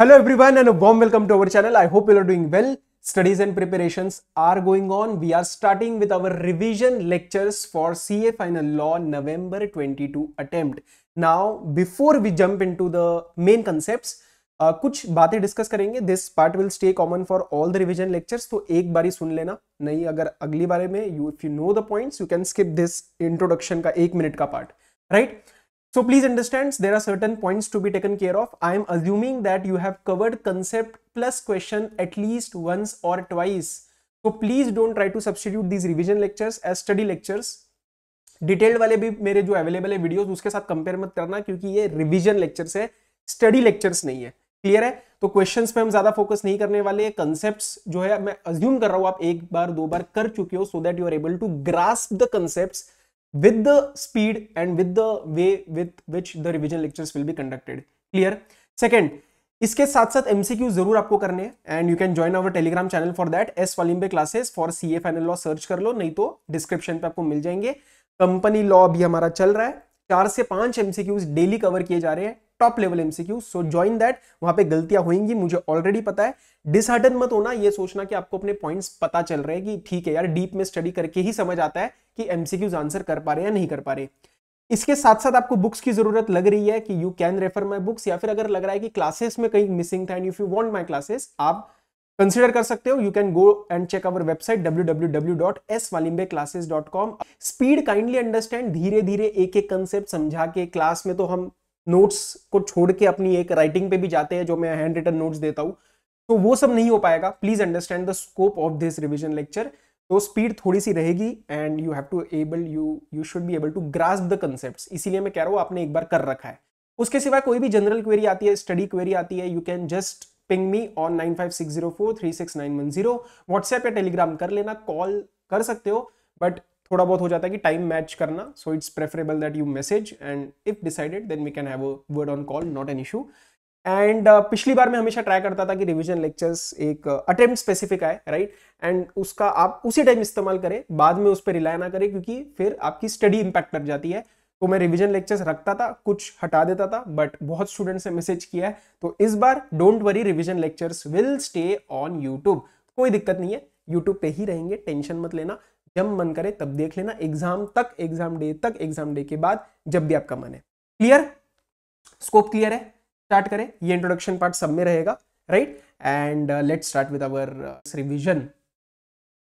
Hello everyone and a warm welcome to our channel. I hope you are doing well. Studies and preparations are going on. We are starting with our revision lectures for CA Final Law November 22 attempt. Now before we jump into the main concepts, Uh, कुछ बातें discuss करेंगे this part will stay common for all the revision lectures तो एक बारी सुन लेना नहीं अगर अगली बारे में you if you know the points you can skip this introduction का एक मिनट का part right right? So please understand there are certain points to be taken care of. I am assuming that you have covered concept plus question at least once or twice. So please don't try to substitute these revision lectures as study lectures. Detailed वाले भी मेरे जो available है videos उसके साथ compare मत करना क्योंकि ये रिवीजन लेक्चर्स है स्टडी लेक्चर्स नहीं है क्लियर है तो क्वेश्चंस पे हम ज्यादा फोकस नहीं करने वाले कॉन्सेप्ट्स जो है मैं अज्यूम कर रहा हूं आप एक बार दो बार कर चुके हो so that you are able to grasp the concepts with the speed and with the way with which the revision lectures will be conducted clear second इसके साथ साथ एमसीक्यू जरूर आपको करने हैं and you can join our Telegram channel for that S Walimbe classes for C A final law search कर लो नहीं तो डिस्क्रिप्शन पे आपको मिल जाएंगे कंपनी लॉ भी हमारा चल रहा है चार से पांच एमसीक्यूज डेली कवर किए जा रहे हैं top level MCQ so join that वहां पे गलतियां होंगी मुझे ऑलरेडी पता है डिसहार्टन मत होना ये सोचना कि आपको अपने पॉइंट्स पता चल रहे हैं कि ठीक है यार डीप में स्टडी करके ही समझ आता है कि एमसीक्यूज आंसर कर पा रहे या नहीं कर पा रहे इसके साथ साथ आपको बुक्स की जरूरत लग रही है कि you can refer my books या फिर अगर लग रहा है कि क्लासेस में कहीं मिसिंग था and if you want my classes आप कंसिडर कर सकते हो you can go and check our website www.swalimbe.classes.com speed kindly understand धीरे धीरे एक एक कंसेप्ट समझा के क्लास में तो हम नोट्स को छोड़ के अपनी एक राइटिंग पे भी जाते हैं जो मैं हैंड रिटन नोट्स देता हूँ तो वो सब नहीं हो पाएगा please understand the scope of this revision lecture तो स्पीड थोड़ी सी रहेगी and you have to able you you should be able to grasp the concept इसीलिए मैं कह रहा हूँ आपने एक बार कर रखा है उसके सिवा कोई भी जनरल क्वेरी आती है स्टडी क्वेरी आती है you can just ping me on nine five six zero four three six nine one zero WhatsApp या टेलीग्राम कर लेना कॉल कर सकते हो बट थोड़ा बहुत हो जाता है कि टाइम मैच करना so it's preferable that you message and if decided then we can have a word on call not an issue and पिछली बार मैं हमेशा ट्राई करता था कि रिविजन लेक्चर्स एक अटेम्प्ट uh, स्पेसिफिक आए राइट एंड उसका आप उसी टाइम इस्तेमाल करें बाद में उस पर रिलाय ना करें क्योंकि फिर आपकी स्टडी इम्पैक्ट कर जाती है तो मैं रिविजन लेक्चर्स रखता था कुछ हटा देता था बट बहुत स्टूडेंट्स ने मैसेज किया है तो इस बार don't worry revision lectures will stay on YouTube कोई दिक्कत नहीं है यूट्यूब पे ही रहेंगे टेंशन मत लेना जब मन करे तब देख लेना एग्जाम तक एग्जाम डे तक एग्जाम डे के बाद जब भी आपका मन है क्लियर स्कोप क्लियर है स्टार्ट करें ये इंट्रोडक्शन पार्ट सब में रहेगा right and let start with our revision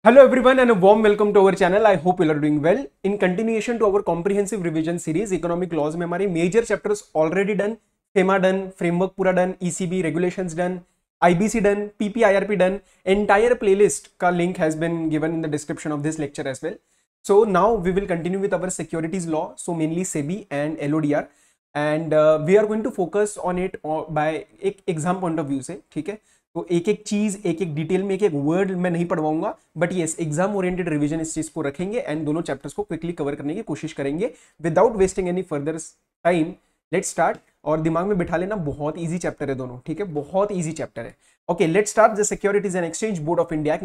hello everyone and warm welcome to our channel I hope you are doing well in continuation to our comprehensive revision series economic laws में हमारे major chapters already done FEMA done framework पूरा done ECB regulations done IBC done, PPIRP done. Entire playlist ka link has been given in the description of this lecture as well. So now we will continue with our securities law. So mainly SEBI and LODR. And we are going to focus on it by एक exam point of view से ठीक है तो एक एक चीज एक एक डिटेल में एक एक वर्ड मैं नहीं पढ़वाऊंगा but yes exam oriented revision इस चीज को रखेंगे एंड दोनों चैप्टर्स को क्विकली कवर करने की कोशिश करेंगे without wasting any further time let start और दिमाग में बिठा लेना बहुत ईजी चैप्टर है दोनों ठीक है बहुत ईजी चैप्टर है okay let start the securities and exchange board of India act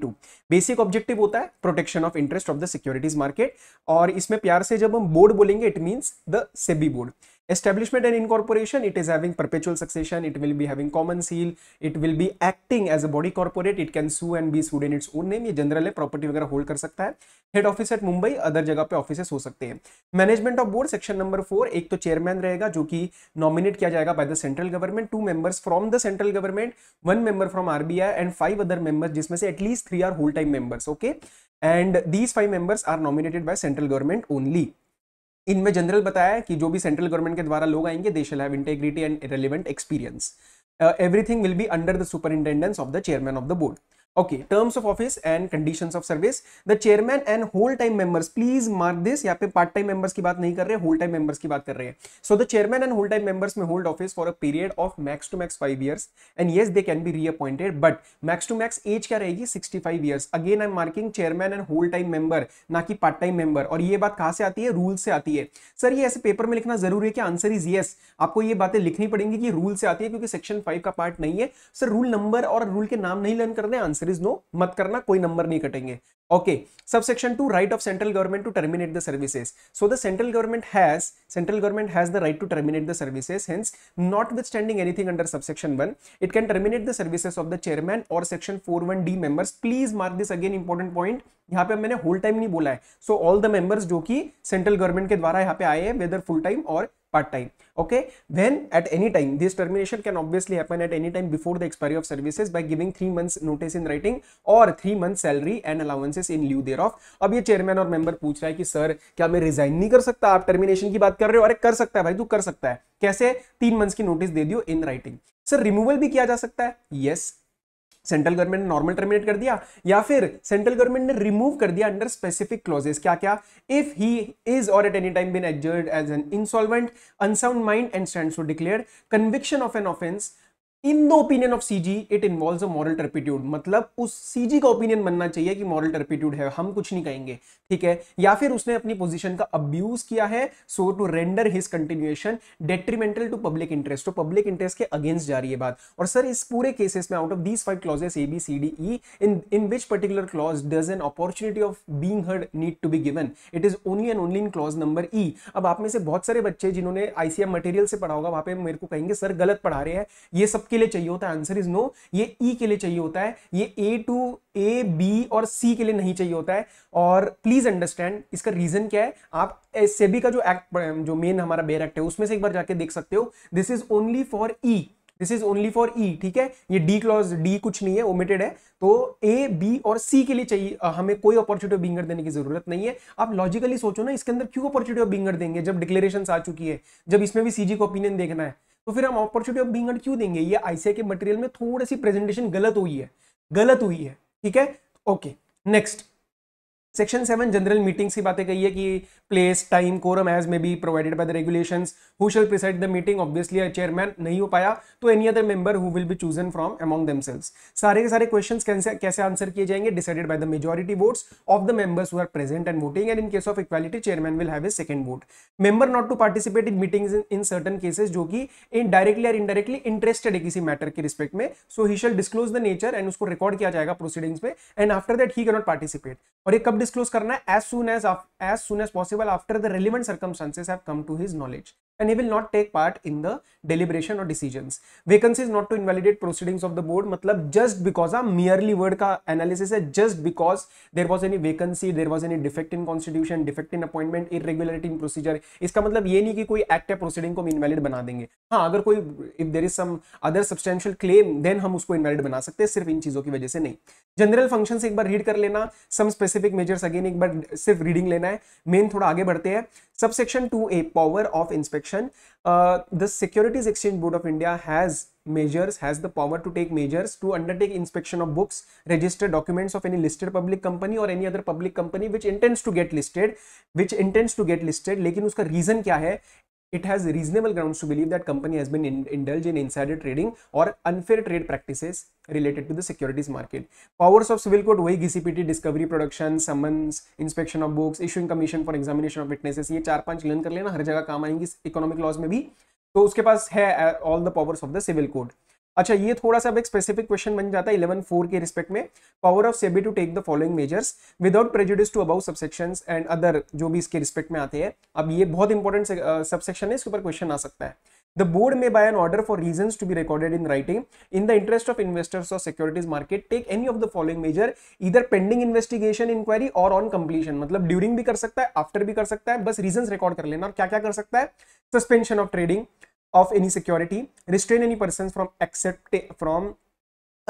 1992 basic objective होता है protection of interest of the securities market और इसमें प्यार से जब हम बोर्ड बोलेंगे it means the SEBI board Establishment and incorporation, it is having perpetual succession, it will be having common seal, it will be acting as a body corporate, it can sue and be sued in its own name, ये general है property वगैरह hold कर सकता है head office at Mumbai other जगह पे office हो सकते हैं management of board section number four एक तो चेयरमैन रहेगा जो कि नॉमिनेट किया जाएगा by the central government two members from the central government one member from RBI and five other members जिसमें से at least three are whole time members okay and these five members are nominated by central government only इनमें general बताया कि जो भी central government के द्वारा लोग आएंगे they shall have integrity and relevant experience everything will be under the superintendence of the chairman of the board okay terms of office and conditions of service the chairman and whole time members please mark this यहाँ पे part time members की बात नहीं कर रहे whole time members की बात कर रहे हैं so the chairman and whole time members may hold office for a period of max to max five years and yes they can be reappointed but max to max age क्या रहेगी 65 years again I'm marking chairman and whole time member ना कि part time member और ये बात कहाँ से आती है रूल से आती है सर ये ऐसे पेपर में लिखना जरूरी है कि आंसर इज येस आपको ये बातें लिखनी पड़ेंगी कि रूल से आती है क्योंकि सेक्शन फाइव का पार्ट नहीं है सर रूल नंबर और रूल के नाम नहीं लर्न करने आंसर आंसर इज नो मत करना कोई नंबर नहीं कटेंगे ओके सब section two right of central government to terminate the services so the central government has central government has the right to terminate the services hence notwithstanding anything under subsection one it can terminate the services of the chairman और section four one D members please mark this again important point यहाँ पे मैंने whole time नहीं बोला है so all the members जो कि central government के द्वारा यहाँ पे आए हैं वेदर फुल टाइम और part time okay then at any time this termination can obviously happen at any time before the expiry of services by giving 3 months notice in writing or 3 months salary and allowances in lieu thereof ab ye chairman aur member puch raha hai ki sir kya main resign nahi kar sakta aap termination ki baat kar rahe ho are kar sakta hai bhai tu kar sakta hai kaise 3 months ki notice de diyo in writing sir removal bhi kiya ja sakta hai yes, central government ने normal terminate कर दिया या फिर central government ने remove कर दिया under specific clauses क्या क्या इफ ही इज और at any time been adjudged as an insolvent unsound mind and stand declared conviction of an offence in the opinion of CG it involve a moral turpitude मतलब उस CG का opinion बनना चाहिए कि moral turpitude है हम कुछ नहीं कहेंगे ठीक है या फिर उसने अपनी पोजीशन का अब्यूज किया है so to render his continuation detrimental to public interest तो पब्लिक इंटरेस्ट के अगेंस्ट जा रही है बात और सर इस पूरे केसेस में out of these five clauses A B C D E in in which particular clause does an opportunity of being heard need to be given it is only and only in clause number E अब आप में से बहुत सारे बच्चे जिन्होंने ICM material से पढ़ा होगा वहां पे मेरे को कहेंगे सर गलत पढ़ा रहे हैं ये सब के लिए चाहिए होता है आंसर इज नो ये ई e के लिए चाहिए होता है ये ए टू ए बी और सी के लिए नहीं चाहिए होता है और प्लीज अंडरस्टैंड इसका रीजन क्या है आप सेबी का जो एक्ट जो मेन हमारा बेयर एक्ट है उसमें से एक बार जाके देख सकते हो this is only for E this is only for E ठीक है ये डी क्लॉज डी कुछ नहीं है ओमिटेड है तो ए बी और सी के लिए चाहिए हमें कोई अपॉर्चुनिटी ऑफ बिंगर देने की जरूरत नहीं है आप लॉजिकली सोचो ना इसके अंदर क्यों अपॉर्चुनिटी ऑफ बिंगर देंगे जब डिक्लेरेशन आ चुकी है जब इसमें भी सीजी को ओपिनियन देखना है तो फिर हम अपॉर्चुनिटी ऑफ बींगड क्यों देंगे ये आईसीआई के मटेरियल में थोड़ी सी प्रेजेंटेशन गलत हुई है गलत हुई है ठीक है okay next section seven general meetings की बातें कही है कि place time quorum as may be provided by the regulation who shall preside the meeting obviously chairman नहीं हो पाया तो any other member who will be chosen from among themselves सारे के सारे क्वेश्चन कैसे आंसर किए जाएंगे decided by the majority votes of the members who are present and voting and in case of equality chairman will have a second vote member not to participate in meetings in certain cases जो कि in directly और indirectly interested है किसी matter के respect में so he shall disclose the nature and उसको record किया जाएगा प्रोसीडिंग्स में and after that he cannot participate और ये कब डिस्क्लोज करना है as soon as as soon as possible after the relevant circumstances have come to his knowledge and he will not take part in the deliberation or decisions vacancy is not to invalidate proceedings of the board matlab just because a merely word ka analysis hai just because there was any vacancy there was any defect in constitution defect in appointment irregularity in procedure iska matlab ye nahi ki koi act ya proceeding ko hum invalid bana denge ha agar koi if there is some other substantial claim then hum usko invalid bana sakte hain sirf in cheezon ki wajah se nahi general functions ek bar read kar lena some specific measures again ek bar sirf reading lena hai main thoda aage badhte बढ़ते subsection 2a power of inspection section Uh, the Securities Exchange Board of India has measures, has the power to take measures to undertake inspection of books, register documents of any listed public company or any other public company which intends to get listed, which intends to get listed. lekin uska reason kya hai it has reasonable grounds to believe that company has been in, indulged in insider trading or unfair trade practices related to the securities market. Powers of civil court वही gcpt discovery production summons inspection of books issuing commission for examination of witnesses ये चार पांच learn कर लेना हर जगह काम आएंगी economic laws में भी तो उसके पास है all the powers of the civil court अच्छा ये थोड़ा सा अब एक स्पेसिफिक क्वेश्चन बन जाता है इलेवन फोर के रिस्पेक्ट में power of SEBI to take the following measures without prejudice to above subsection and other जो भी इसके रिस्पेक्ट में आते हैं अब ये बहुत इंपॉर्टेंट सबसेक्शन है इसके ऊपर क्वेश्चन आ सकता है The board may by an order for reasons to be recorded in writing in the interest of investors or securities market take any of the following measure either pending investigation inquiry or on completion मतलब during भी कर सकता है after भी कर सकता है बस reasons record कर लेना और क्या क्या कर सकता है suspension of trading of any security restrain any persons from accept from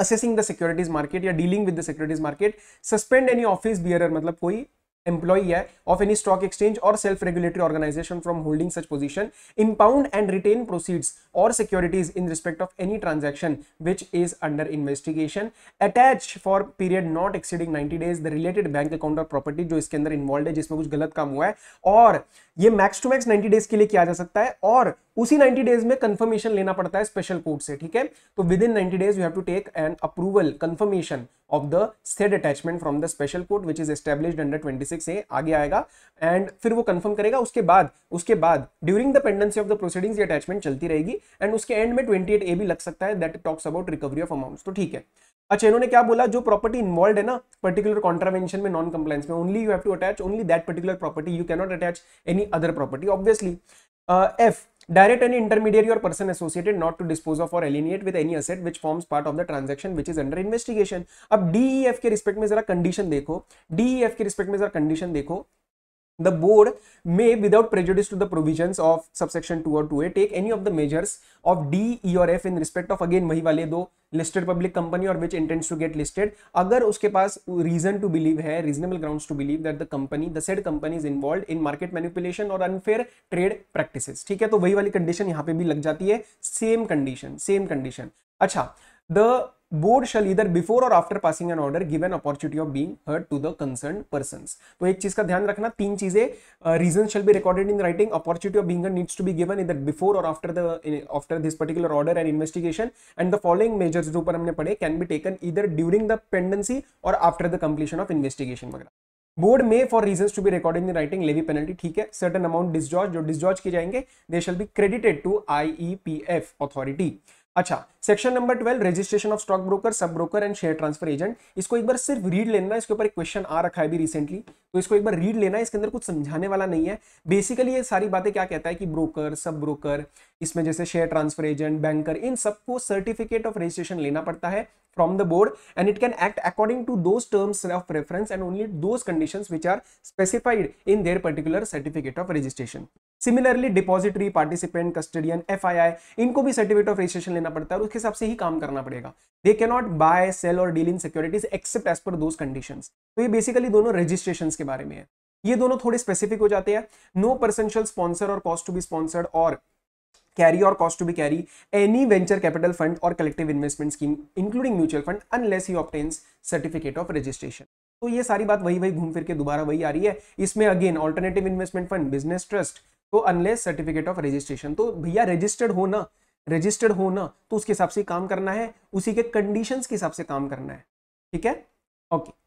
assessing the securities market या dealing with the securities market suspend any office bearer मतलब कोई एम्प्लॉय है ऑफ एनी स्टॉक एक्सचेंज और self regulatory organisation from holding such position impound and retain proceeds और securities in respect of any transaction which is under investigation attach for period not exceeding 90 days the related bank account और property जो इसके अंदर involve है जिसमें कुछ गलत काम हुआ है और ये मैक्स टू मैक्स 90 डेज के लिए किया जा सकता है और उसी 90 डेज में कंफर्मेशन लेना पड़ता है स्पेशल कोर्ट से ठीक है तो within ninety days you have to take an approval confirmation of the said attachment from the special court which is establish under 26 A आगे आएगा एंड फिर वो कंफर्म करेगा उसके बाद उसके बाद during the pendency of the proceeding attachment चलती रहेगी एंड उसके एंड में ट्वेंटी ए भी लग सकता है that talks about recovery of amount तो ठीक है अच्छा इन्होंने क्या बोला जो प्रॉपर्टी इन्वॉल्व है ना पर्टिकुलर कॉन्ट्रावेंशन में नॉन कंप्लाइंस में only you have to attach only that particular property you cannot attach any other property obviously F direct any intermediate और person associated not to dispose of और alienate with any asset which forms part of the transaction which is under investigation अब DEF e के respect में जरा condition देखो DE e के respect में जरा कंडीशन देखो the board may without prejudice to the provisions of subsection 2 or 2a take any of the measures of d e or f in respect of again वही वाले दो listed public company or which intends to get listed अगर उसके पास reason to believe है reasonable grounds to believe that the company the said company is involved in market manipulation or unfair trade practices ठीक है तो वही वाली condition यहाँ पे भी लग जाती है same condition same condition अच्छा the बोर्ड शल इधर बिफोर और after passing an order given opportunity of being heard to the concern person तो एक चीज का ध्यान रखना तीन चीजें reason shall be recorded in writing opportunity of being needs to be given इधर बिफोर और after the after this particular order and investigation and the following measures जो ऊपर हमने पढ़े कैन बी टेकन इधर ड्यूरिंग द पेंडेंसी और after the completion of investigation वगैरह board may for reason to be recorded in writing levy penalty ठीक है certain amount discharge जो डिस्चार्ज किए जाएंगे they shall be credited to I E P F authority अच्छा section number twelve registration of stock broker sub broker and share transfer agent इसको एक बार सिर्फ read लेना इसके ऊपर एक क्वेश्चन आ रखा है भी रिसेंटली तो इसको एक बार रीड लेना इसके अंदर कुछ समझाने वाला नहीं है बेसिकली ये सारी बातें क्या कहता है कि ब्रोकर सब ब्रोकर इसमें जैसे शेयर ट्रांसफर एजेंट बैंकर इन सबको सर्टिफिकेट ऑफ रजिस्ट्रेशन लेना पड़ता है from the board and it can act according to those terms of reference and only those condition which are specified in their particular certificate of registration similarly depository participant custodian F I I इनको भी certificate of registration लेना पड़ता है और उसके हिसाब से ही काम करना पड़ेगा दे के नॉट बाय सेल और deal in securities except as per those condition तो ये बेसिकली दोनों रजिस्ट्रेशन के बारे में है ये दोनों थोड़े स्पेसिफिक हो जाते हैं नो पर्सन स्पॉन्सर और कॉस्ट टू बी स्पॉन्सर्ड और कैरी और cause to be carry any venture capital fund और collective investment scheme including mutual fund unless he obtains certificate of registration तो ये सारी बात वही वही घूम फिर के दोबारा वही आ रही है इसमें again alternative investment fund business trust तो अनलेस सर्टिफिकेट ऑफ रजिस्ट्रेशन तो भैया रजिस्टर्ड हो ना रजिस्टर्ड हो ना तो उसके हिसाब से काम करना है उसी के कंडीशन के हिसाब से काम करना है ठीक है okay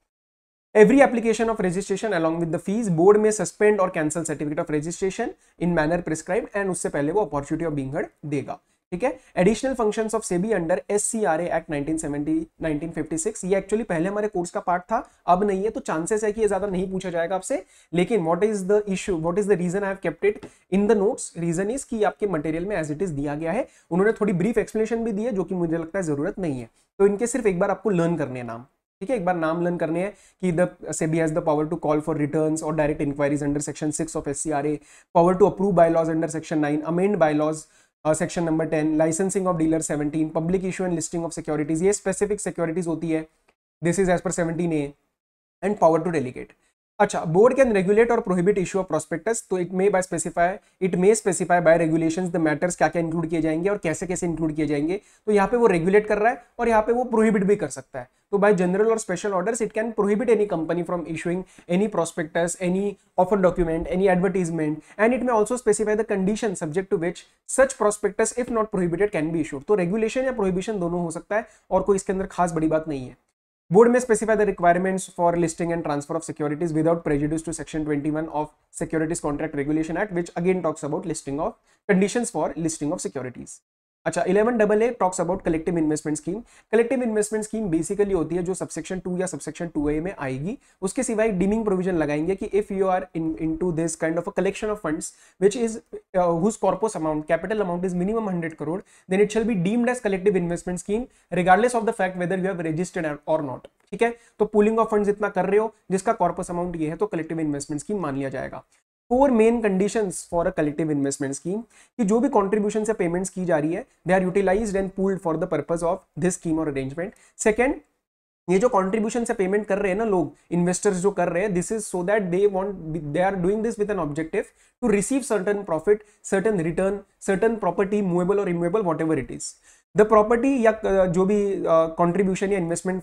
every application of registration along with fees board में सस्पेंड और cancel certificate of registration in manner prescribe and उससे पहले वो अपॉर्चुनिटी ऑफ बिंगड़ देगा ठीक है additional function of SEBI under S C R act nineteen ये एक्चुअली पहले हमारे कोर्स का पार्ट था अब नहीं है तो चांसेस है कि ये ज्यादा नहीं पूछा जाएगा आपसे लेकिन what is the issue what is the reason I have kept it in the notes reason is कि आपके मटेरियल में एज इट इज दिया गया है उन्होंने थोड़ी ब्रीफ एक्सप्लेनेशन भी दी है जो कि मुझे लगता है जरूरत नहीं है तो इनके सिर्फ एक बार आपको लर्न करने हैं नाम ठीक है एक बार नाम लर्न करने हैं कि the SEBI has the power to call for returns और direct inquiries under section six of S power to approve bylaws under section nine amend bylaws section number ten licensing of dealer seventeen public issue and listing of securities ये specific securities होती है this is as per seventeen A and power to delegate अच्छा board can regulate और prohibit issue of prospectus तो it may by specify it may specify by regulations the matters क्या क्या include किए जाएंगे और कैसे कैसे इंक्लूड किए जाएंगे तो यहाँ पे वो रेगुलेट कर रहा है और यहाँ पे वो प्रोहिबिट भी कर सकता है तो बाय जनरल और special orders it can prohibit any company from issuing any prospectus any offer document any advertisement and it may also specify the condition subject to which such prospectus if not prohibited can भी issued तो regulation या prohibition दोनों हो सकता है और कोई इसके अंदर खास बड़ी बात नहीं है Board may specify the requirements for listing and transfer of securities without prejudice to section 21 of Securities Contract Regulation Act which again talks about listing of conditions for listing of securities. अच्छा eleven double A talks about collective investment scheme collective investment scheme basically होती है जो subsection two या subsection two A में आएगी उसके सिवाय deeming provision लगाएंगे कि if you are into this kind of a collection of funds which is whose corpus amount capital amount is minimum hundred crore then it shall be deemed as collective investment scheme regardless of the fact whether you have registered और not ठीक है तो pooling of funds इतना कर रहे हो जिसका corpus amount ये है तो कलेक्टिव इन्वेस्टमेंट स्कीम मान लिया जाएगा four main condition for a collective investment scheme कि जो भी कॉन्ट्रीब्यूशन या पेमेंट्स की जा रही है they are utilize and pooled for the purpose of this scheme और अरेंजमेंट सेकेंड ये जो कॉन्ट्रीब्यूशन से पेमेंट कर रहे हैं ना लोग इन्वेस्टर्स जो कर रहे हैं this is so that they want they are doing this with an objective to receive certain profit certain return certain property movable और immovable whatever it is the property या जो भी कॉन्ट्रीब्यूशन uh, या investment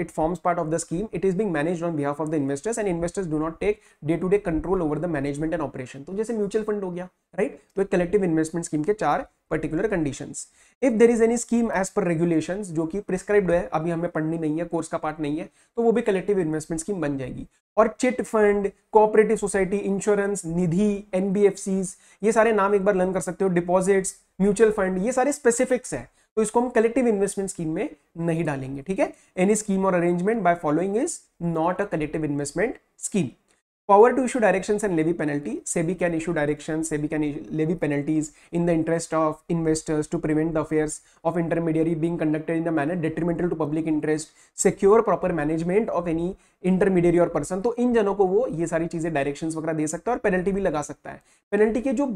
it forms part of the scheme it is being manage on behalf of the investors and investors do not take day to day control over the management and operation तो जैसे mutual fund हो गया right right? तो एक collective investment scheme के चार particular condition if there is any scheme as per regulation जो कि प्रिस्क्राइब्ड है अभी हमें पढ़नी नहीं है कोर्स का पार्ट नहीं है तो वो भी कलेक्टिव इन्वेस्टमेंट स्कीम बन जाएगी और chit fund cooperative society insurance nidhi NBFC ये सारे नाम एक बार लर्न कर सकते हो डिपॉजिट्स म्यूचुअल फंड ये सारे स्पेसिफिक्स हैं तो इसको हम कलेक्टिव इन्वेस्टमेंट स्कीम में नहीं डालेंगे ठीक है एनी स्कीम और arrangement by following is not a collective investment scheme Power to issue directions and levy penalty. SEBI can issue directions, SEBI can issue levy penalties in the interest of investors to prevent the affairs of intermediary being conducted in a manner detrimental to public interest, secure proper management of any intermediate और person तो इन जनों को वो ये सारी चीज़ें directions वगैरह दे सकता है और पेनल्टी भी लगा सकता है पेनल्टी के जो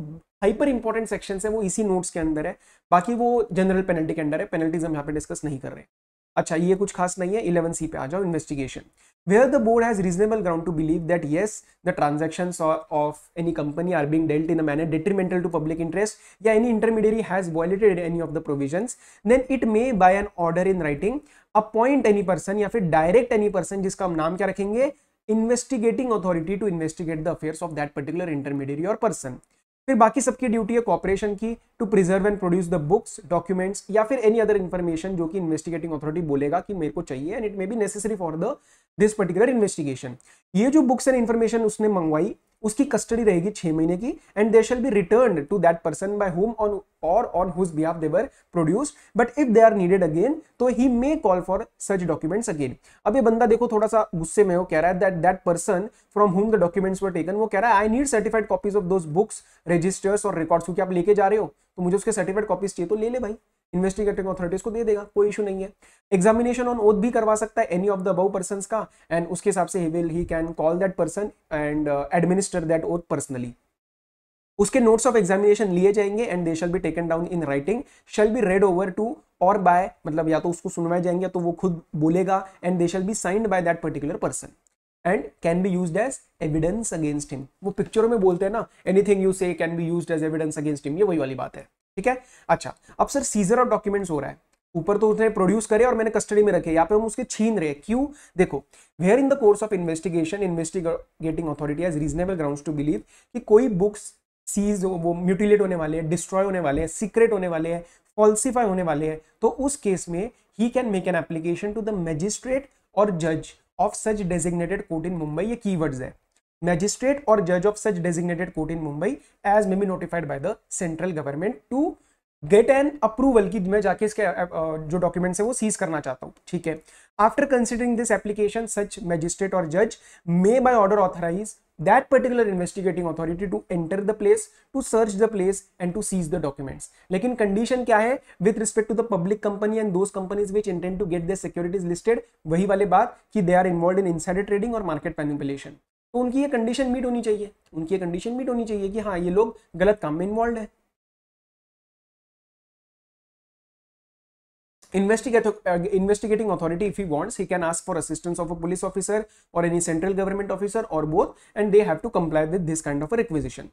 हाइपर इंपॉर्टेंट सेक्शंस है वो इसी नोट्स के अंदर है बाकी वो जनरल पेनल्टी के अंडर है पेनल्टीज हम यहाँ पे डिस्कस नहीं कर रहे हैं अच्छा ये कुछ खास नहीं है इलेवन सी पे आ जाओ investigation where the board has reasonable ground to believe that yes the transaction of any company are being dealt in a manner detrimental to public interest या any intermediary has violated any of the provision then it may by an order in writing appoint any person या फिर direct any person जिसका हम नाम क्या रखेंगे investigating authority to investigate the affair of that particular intermediary और person फिर बाकी सबकी ड्यूटी है कॉपरेशन की to preserve and produce the books documents या फिर एनी अदर इन्फॉर्मेशन जो कि इन्वेस्टिगेटिंग अथॉरिटी बोलेगा कि मेरे को चाहिए and it may be necessary for the this particular investigation ये जो बुक्स एंड इन्फॉर्मेशन उसने मंगवाई उसकी कस्टडी रहेगी छह महीने की and they shall be return to that person by whom on और on whose behalf they produce but if they are needed again तो he may call for such documents again अब ये बंदा देखो थोड़ा सा गुस्से में हो कह रहा है that that person from whom the documents were taken वो कह रहा है I need certified copies of those books registers और रिकॉर्ड्स क्योंकि आप लेके जा रहे हो तो मुझे उसके सर्टिफाइड कॉपीज चाहिए तो ले ले भाई इन्वेस्टिगेटिंग अथॉरिटीज को दे देगा कोई इशू नहीं है एग्जामिनेशन ऑन ओथ भी करवा सकता है any of the above person का एंड उसके हिसाब से ही will he can call that person and administer that oath personally उसके नोट्स ऑफ एग्जामिनेशन लिए जाएंगे and they shall be taken down in writing shall be read over to और by मतलब या तो उसको सुनवाए जाएंगे तो वो खुद बोलेगा and they shall be signed by that particular person and can be use as evidence against him वो पिक्चरों में बोलते हैं ना anything you say can be use as evidence against him ये वही वाली बात है ठीक है अच्छा अब सर सीजर ऑफ डॉक्यूमेंट्स हो रहा है ऊपर तो उसने प्रोड्यूस करे और मैंने कस्टडी में रखे यहाँ पे हम उसके छीन रहे क्यों देखो where in the course of investigation investigating authority has reasonable ground to believe कि कोई बुक्स सीज वो म्यूटिलेट होने वाले हैं डिस्ट्रॉय होने वाले हैं सीक्रेट होने वाले हैं फॉल्सिफाई होने वाले हैं तो उस केस में he can make an application to the magistrate और जज of such designated court in Mumbai ये की है मैजिस्ट्रेट और जज of such designated court in Mumbai as may be notified by the central government to get an approval की मैं जाके इसके जो डॉक्यूमेंट्स है वो सीज करना चाहता हूँ ठीक है after considering this application such magistrate और जज may by order authorize that particular investigating authority to enter the place to search the place and to seize the documents लेकिन कंडीशन क्या है with respect to the public company and those companies which intent to get the securities listed वही वाले बात की they are involve in insider trading और market manipulation तो उनकी ये कंडीशन मीट होनी चाहिए उनकी ये कंडीशन मीट होनी चाहिए कि हाँ ये लोग गलत काम में इन्वॉल्व है investigating authority if you wants he can ask for assistance of a police officer और एनी सेंट्रल गवर्नमेंट ऑफिसर और both and they have to comply with this kind of requisition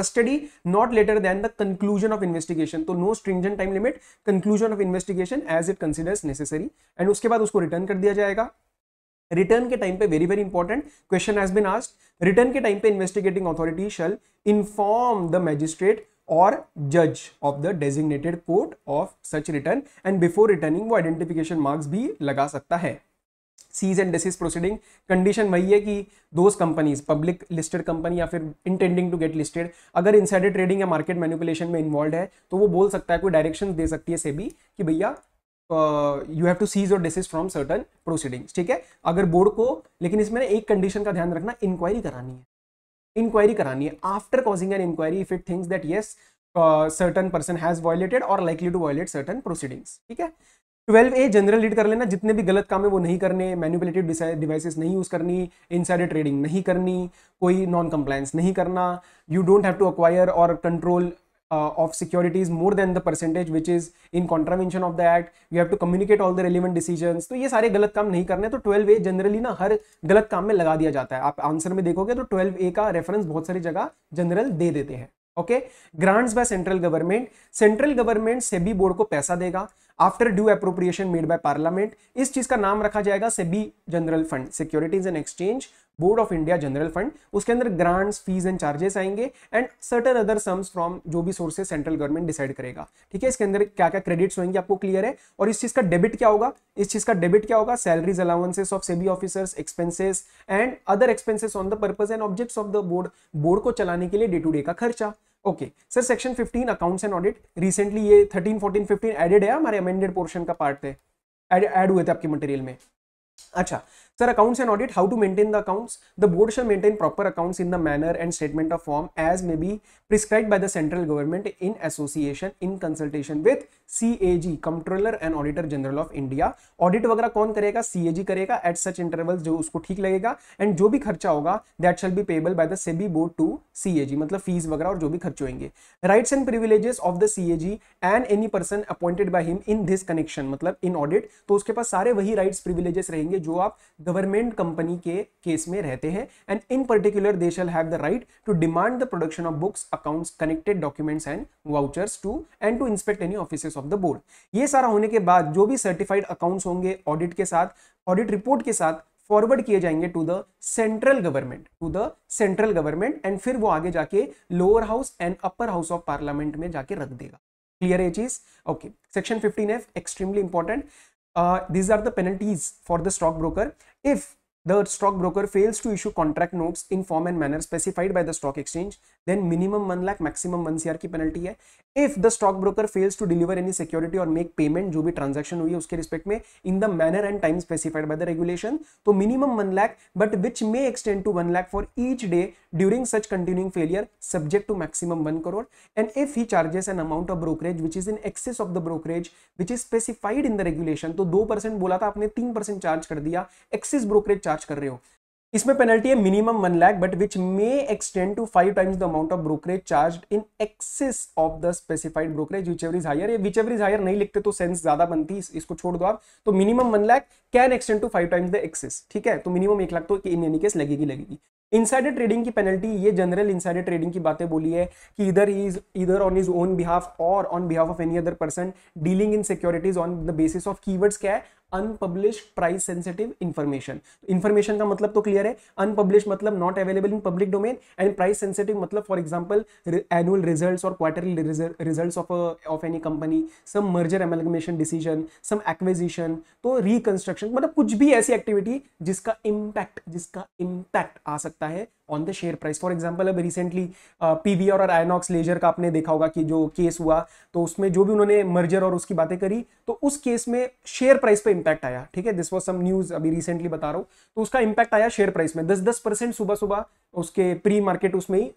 custody not later than the conclusion of investigation तो no stringent time limit conclusion of investigation as it considers necessary and उसके बाद उसको return कर दिया जाएगा return के time पे very very important question has been asked return के टाइम पे investigating authority shall inform the magistrate और जज of the designated court of such return and before returning वो आइडेंटिफिकेशन मार्क्स भी लगा सकता है cease and desist proceeding condition वही है कि those companies public listed company या फिर इंटेंडिंग टू गेट लिस्टेड अगर इनसाइडर ट्रेडिंग या मार्केट मैनिपुलेशन में इन्वॉल्व है तो वो बोल सकता है कोई डायरेक्शन दे सकती है सेबी कि भैया यू हैव टू सीज और डिसीज फ्रॉम सर्टन प्रोसीडिंग्स ठीक है अगर बोर्ड को लेकिन इसमें एक कंडीशन का ध्यान रखना इंक्वायरी करानी है इंक्वायरी करानी है after causing an inquiry if it thinks that yes certain person has violated और likely to violate certain proceedings ठीक है ट्वेल्व ए जनरल रीड कर लेना जितने भी गलत काम है वो नहीं करने मैनुपलेटेड डिवाइसेस नहीं यूज़ करनी इनसाइडर ट्रेडिंग नहीं करनी कोई नॉन कंप्लायंस नहीं करना you don't have to acquire और control uh, of securities more than the percentage which is in contravention of the act you have to communicate all the relevant decisions to ye sare galat kaam nahi karne to 12a generally na har galat kaam mein laga diya jata hai aap answer mein dekhoge to 12a ka reference bahut sari jagah general de dete hain देते हैं okay grants by central government central government SEBI board को पैसा देगा after due appropriation made by parliament इस चीज का नाम रखा जाएगा SEBI general fund securities and exchange board of India general fund उसके अंदर ग्रांट्स फीस एंड चार्जेस आएंगे and certain other sums from जो भी सोर्सेज सेंट्रल गवर्नमेंट डिसाइड करेगा ठीक है इसके अंदर क्या क्या क्रेडिट्स होंगे आपको क्लियर है और इस चीज का डेबिट क्या होगा इस चीज का डेबिट क्या होगा salaries allowances of SEBI officers expenses and other expenses on the purpose and objects of the board board को चलाने के लिए डे टू डे का खर्चा okay sir section 15 accounts and audit recently ये 13 14 15 एडेड है हमारे अमेंडेड पोर्शन का पार्ट थे ऐड हुए थे आपके मटेरियल में अच्छा sir accounts and audit how to maintain the accounts the board shell maintain proper accounts in the manner and statement of form as may be prescribe by the central government in association in consultation with C A G controller and auditor general of India audit वगैरह कौन करेगा सी A जी करेगा at such intervals जो उसको ठीक लगेगा and जो भी खर्चा होगा that shall be payable by the SEBI board to C A G मतलब फीस वगैरह और जो भी खर्च होंगे rights and privileges of the C A G and any person appointed by him in this connection मतलब इन ऑडिट तो उसके पास सारे वही राइट्स प्रिविलेजेस रहेंगे जो आप द गवर्नमेंट कंपनी के केस में रहते हैं and in particular they shall have the right to demand the production of books accounts connected documents and vouchers to and to inspect any office of the board ये सारा होने के बाद जो भी सर्टिफाइड अकाउंट्स होंगे ऑडिट के साथ ऑडिट रिपोर्ट के साथ फॉरवर्ड किए जाएंगे to the central government to the central government and फिर वो आगे जाके lower house and upper house of parliament में जाके रख देगा क्लियर है चीज okay section 15 F extremely important Uh, these are the penalties for the stockbroker if the stockbroker fails to issue contract notes in form and manner specified by the stock exchange then minimum one lakh maximum one CR की penalty है if the stock broker fails to deliver any security और make payment जो भी transaction हुई है उसके respect में in the manner and time specified by the regulation तो minimum one lakh but which may extend to one lakh for each day during such continuing failure subject to maximum one crore and if he charges N amount of brokerage which is in excess of the brokerage which is specified in the regulation तो percent बोला था आपने percent charge कर दिया axis brokerage charge कर रहे हो इसमें पेनल्टी है minimum one lakh but which may extend to five times the amount of brokerage charged in excess of the specified brokerage which ever is higher which ever is higher नहीं लिखते तो सेंस ज्यादा बनती है इसको छोड़ दो आप तो minimum one lakh can extend to five times the excess ठीक है तो मिनिमम एक लाख तो इन एनी केस लगेगी लगेगी इनसाइडर ट्रेडिंग की पेनल्टी ये जनरल इनसाइडर ट्रेडिंग की बातें बोली है कि either is either on his own behalf और on behalf of any other person dealing in securities on the basis of keywords क्या है unpublish price sensitive information information का मतलब तो क्लियर है अनपब्लिश मतलब not available in public domain and price sensitive मतलब for example annual result और quarterly result of any company some merger amalgamation decision some acquisition तो रिकंस्ट्रक्शन मतलब कुछ भी ऐसी एक्टिविटी जिसका इम्पैक्ट जिसका इम्पैक्ट आ सकता है on the share price for example अब रिसेंटली पी uh, और आयनॉक्स लेजर का आपने देखा होगा कि जो केस हुआ तो उसमें जो भी उन्होंने मर्जर और उसकी बातें करी तो उस केस में शेयर प्राइस पे इंपैक्ट आया ठीक है दिस वॉज सम न्यूज अभी रिसेंटली बता रहा हूँ तो उसका इंपैक्ट आया शेयर प्राइस में दस दस परसेंट सुबह सुबह उसके प्री मार्केट उसमें ही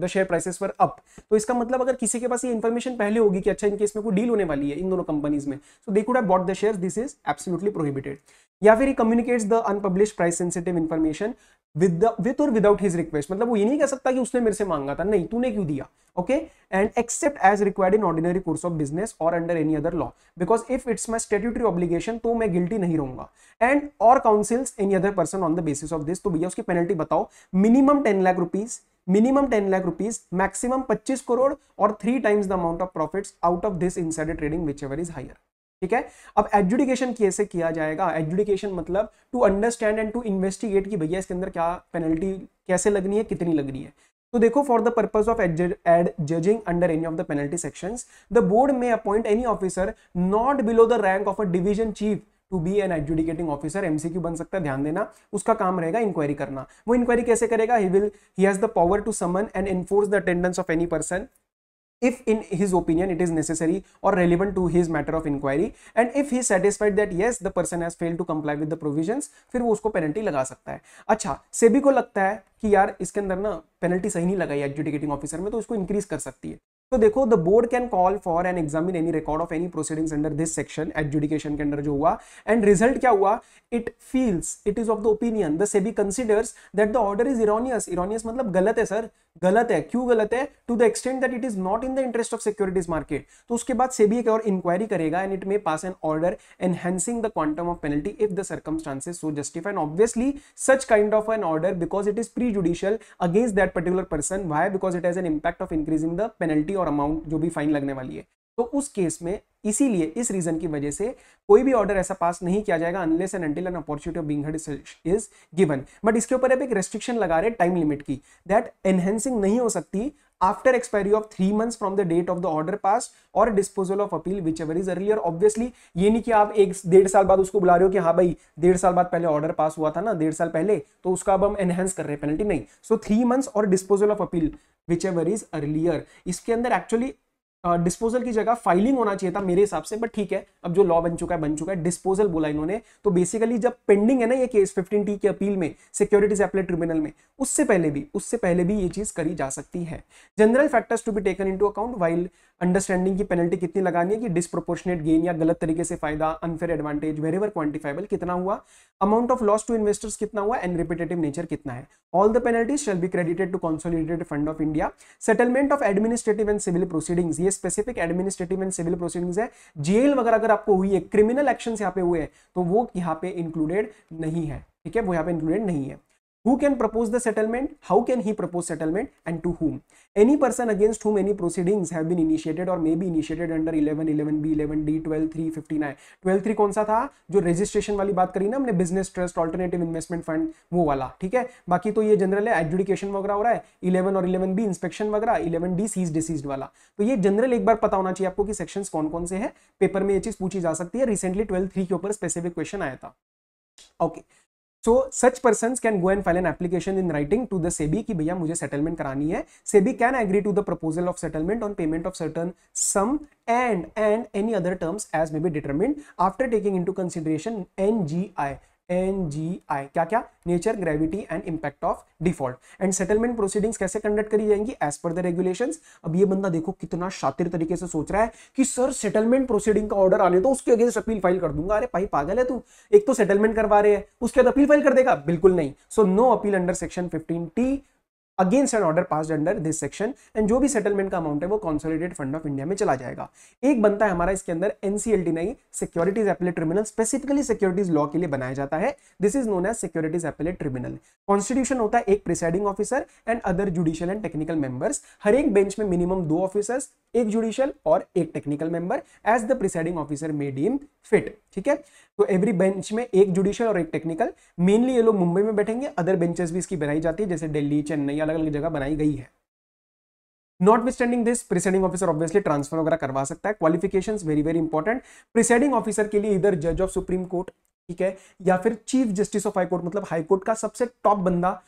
द शेयर प्राइसेस पर अप तो इसका मतलब अगर किसी के पास ये इन्फॉर्मेशन पहले होगी कि अच्छा इनके इसमें कोई डील होने वाली है इन दोनों कंपनीज में so they could have bought the shares this is absolutely prohibited या फिर communicates the unpublish price sensitive information with और विदाउट हिज रिक्वेस्ट मतलब वो ये नहीं कह सकता कि उसने मेरे से मांगा था नहीं तूने क्यों दिया okay and except as required in ordinary course of business और under any other law because if it's my statutory obligation तो मैं गिल्टी नहीं रहूंगा एंड और counsels any other person on the basis of this तो भैया उसकी penalty बताओ minimum ten lakh rupees minimum ten lakh rupees maximum पच्चीस करोड़ और three times the amount of profits out of this side trading which ever is higher ठीक है अब adjudication कैसे किया जाएगा एडजुडिकेशन मतलब to understand and to investigate कि भैया इसके अंदर क्या पेनल्टी कैसे लगनी है कितनी लगनी है तो देखो for the purpose of adjudging under any of the penalty section the board may appoint any officer not below the rank of a division chief to be an adjudicating officer MCQ बन सकता है ध्यान देना उसका काम रहेगा inquiry करना वो इंक्वायरी कैसे करेगा he will he has the power to summon and enforce the attendance of any person if in his opinion it is necessary और relevant to his matter of inquiry and if he satisfied that yes the person has fail to comply with the provision फिर वो उसको penalty लगा सकता है अच्छा सेबी को लगता है कि यार इसके अंदर ना पेनल्टी सही नहीं लगाई एडजुडिकेटिंग ऑफिसर में तो उसको इंक्रीज कर सकती है तो देखो the board can call for exam examine any record of any proceedings under this section adjudication के अंडर जो हुआ एंड रिजल्ट क्या हुआ it feels it is of the opinion the SEBI considers that the order is erroneous erroneous मतलब गलत है sir गलत है क्यों गलत है to the extent that it is not in the interest of securities market तो उसके बाद सेबी एक और इंक्वायरी करेगा and it may pass an order enhancing the quantum of penalty if the circumstances so justified obviously such kind of an order because it is prejudicial against that particular person why because it has an impact of increasing the penalty और amount जो भी fine लगने वाली है तो उस case में इसीलिए इस रीजन की वजह से कोई भी ऑर्डर ऐसा पास नहीं किया जाएगा unless and until an opportunity of being is given but इसके ऊपर अब एक रेस्ट्रिक्शन लगा रहे टाइम लिमिट की दैट एनहेंसिंग नहीं हो सकती after expiry of three months from the date of the order passed or disposal of appeal whichever is earlier obviously ये नहीं कि आप एक डेढ़ साल बाद उसको बुला रहे हो कि हाँ भाई डेढ़ साल बाद पहले ऑर्डर पास हुआ था ना डेढ़ साल पहले तो उसका अब हम एनहेंस कर रहे हैं पेनल्टी नहीं सो थ्री मंथ्स और disposal of appeal which ever is earlier इसके अंदर एक्चुअली डिस्पोजल की जगह फाइलिंग होना चाहिए था मेरे हिसाब से बट ठीक है अब जो लॉ बन चुका है बन चुका है डिस्पोजल बोला इन्होंने तो बेसिकली जब पेंडिंग है ना ये केस 15 टी के अपील में सिक्योरिटीज एप्ले ट्रिब्यूनल में उससे पहले भी उससे पहले भी ये चीज करी जा सकती है general factors to be taken into account while understanding की पेनल्टी कितनी लगानी है कि डिस्प्रोपोर्शनेट गेन या गलत तरीके से फायदा अनफेयर एडवांटेज वेरेवर क्वांटिफाइबल कितना हुआ amount of loss to investors कितना हुआ एंड रिपीटेटिव नेचर कितना है all the penalties shall be credited to consolidated fund of India settlement of administrative and civil proceedings ये specific administrative and civil proceedings है jail वगैरह अगर आपको हुई है क्रिमिनल एक्शन यहाँ पे हुए हैं तो वो यहाँ पे इंक्लूडेड नहीं है ठीक है वो यहाँ पे इंक्लूडेड नहीं है who can propose the settlement how can he propose settlement and to whom any person against whom any proceedings have been initiated or may be initiated under 11 11b 11d 12 359 12 3 कौन सा था जो रजिस्ट्रेशन वाली बात करी ना हमने business trust alternative investment fund वो वाला ठीक है बाकी तो ये जनरल है एडजुडिकेशन वगैरह हो रहा है 11 और 11b इंस्पेक्शन वगैरह डी सीज डिसीज वाला तो ये जनरल एक बार पता होना चाहिए आपको कि सेक्शंस कौन कौन से है पेपर में ये चीज पूछी जा सकती है रिसेंटली 12 3 के ऊपर स्पेसिफिक क्वेश्चन आया था okay okay. So such person can go and file an application in writing to the SEBI कि भैया मुझे सेटलमेंट करानी है SEBI can agree to the proposal of settlement on payment of certain sum and other terms as may be as after taking into consideration N G I N G I क्या क्या nature gravity and impact of default and settlement proceedings कैसे conduct करी जाएंगी as per the regulation अब ये बंदा देखो कितना शातिर तरीके से सोच रहा है कि सर सेटलमेंट प्रोसीडिंग का ऑर्डर आने तो उसके अगेंस्ट अपील फाइल कर दूंगा अरे भाई पागल है तू एक तो सेटलमेंट करवा रहे हैं उसके बाद अपील फाइल कर देगा बिल्कुल नहीं so no appeal under section fifteen T against an order pass under this section and जो भी सेटलमेंट का अमाउंट है वो कॉन्सोलिडेट फंड ऑफ इंडिया में चला जाएगा एक बनता है हमारा इसके अंदर एनसीएलटी नहीं securities appellate tribunal specifically securities law के लिए बनाया जाता है this is known as securities appellate tribunal constitution होता है एक presiding officer and other judicial and technical members हर एक बेंच में मिनिमम दो ऑफिसर्स एक जुडिशियल और एक technical member as the presiding officer may deem fit ठीक है तो एवरी बेंच में एक जुडिशियल और एक टेक्निकल मेनली ये लोग मुंबई में बैठेंगे अदर बेंचेस भी इसकी बनाई जाती है जैसे दिल्ली चेन्नई अलग अलग जगह बनाई गई है notwithstanding this presiding officer obviously transfer वगैरह करवा सकता है qualification very very important presiding officer के लिए इधर जज ऑफ सुप्रीम कोर्ट ठीक है या फिर चीफ जस्टिस ऑफ हाईकोर्ट मतलब हाईकोर्ट का सबसे टॉप बंदा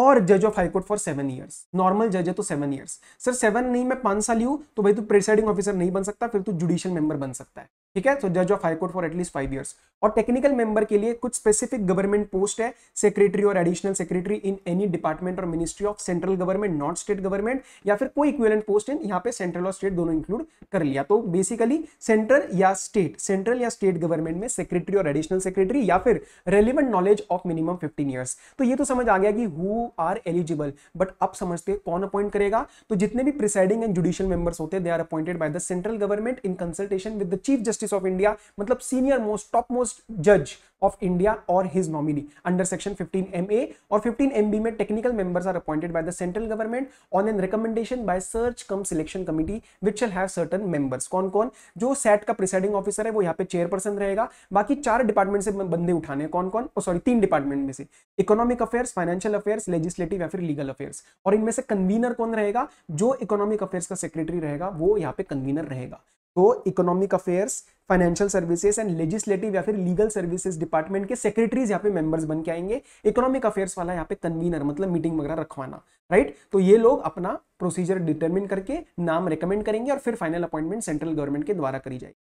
और जज of high court for seven years normal जज है तो सेवन ईयर्स सर सेवन नहीं मैं पांच साल ही हूं तो भाई तू प्रिसाइडिंग ऑफिसर नहीं बन सकता फिर तू जुडिशियल मेंबर बन सकता है ठीक है सो जज of high court for at least five years और टेक्निकल मेंबर के लिए कुछ स्पेसिफिक गवर्नमेंट पोस्ट है सेक्रेटरी और additional secretary in any department और ministry of central government not state government या फिर कोई इक्विवेलेंट पोस्ट है यहाँ पे सेंट्रल और स्टेट दोनों इंक्लूड कर लिया तो बेसिकली सेंट्रल या स्टेट सेंट्रल या स्टेट गवर्नमेंट में सेक्रेटरी और एडिशनल सेक्रेटरी या फिर relevant knowledge of minimum fifteen years तो ये तो समझ आ गया कि हु आर एलिजिबल बट अब समझते कौन अपॉइंट करेगा तो जितने भी प्रिसाइडिंग एंड जुडिशियल मेंबर्स होते हैं they are appointed by the central government in consultation with the chief justice justice of India मतलब सीनियर मोस्ट टॉप मोस्ट जज of India or his nominee under section 15 M A और 15 M B में technical members are appointed by the central government on an recommendation by search cum selection committee which shall have certain members कौन कौन जो set का presiding officer है वो यहाँ पे चेयरपर्सन रहेगा बाकी चार डिपार्टमेंट से बंदे उठाने कौन कौन सॉरी तीन डिपार्टमेंट में से economic affairs financial affairs legislative या फिर लीगल अफेयर्स और इनमें से कन्वीनर कौन रहेगा जो इकोनॉमिक अफेयर्स का सेक्रेटरी रहेगा वो यहाँ पे कन्वीनर रहेगा तो economic affairs financial services and legislative या फिर लीगल सर्विसेज डिपार्टमेंट के सेक्रेटरीज यहाँ पे मेंबर्स बन के आएंगे इकोनॉमिक अफेयर्स वाला यहाँ पे कन्वीनर मतलब मीटिंग वगैरह रखवाना राइट तो ये लोग अपना प्रोसीजर डिटर्मिन करके नाम रिकमेंड करेंगे और फिर फाइनल अपॉइंटमेंट सेंट्रल गवर्नमेंट के द्वारा करी जाएगी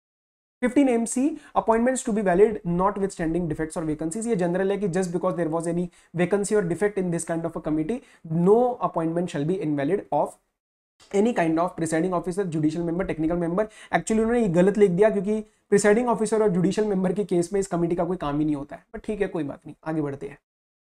15 M C appointments to be valid notwithstanding defects or vacancies ये जनरल है कि just because there was any vacancy or defect in this kind of a committee no appointment shall be invalid of any kind of presiding officer judicial member technical member actually उन्होंने ये गलत लिख दिया क्योंकि presiding officer और judicial member के case में इस कमेटी का कोई काम ही नहीं होता है बट ठीक है कोई बात नहीं आगे बढ़ते हैं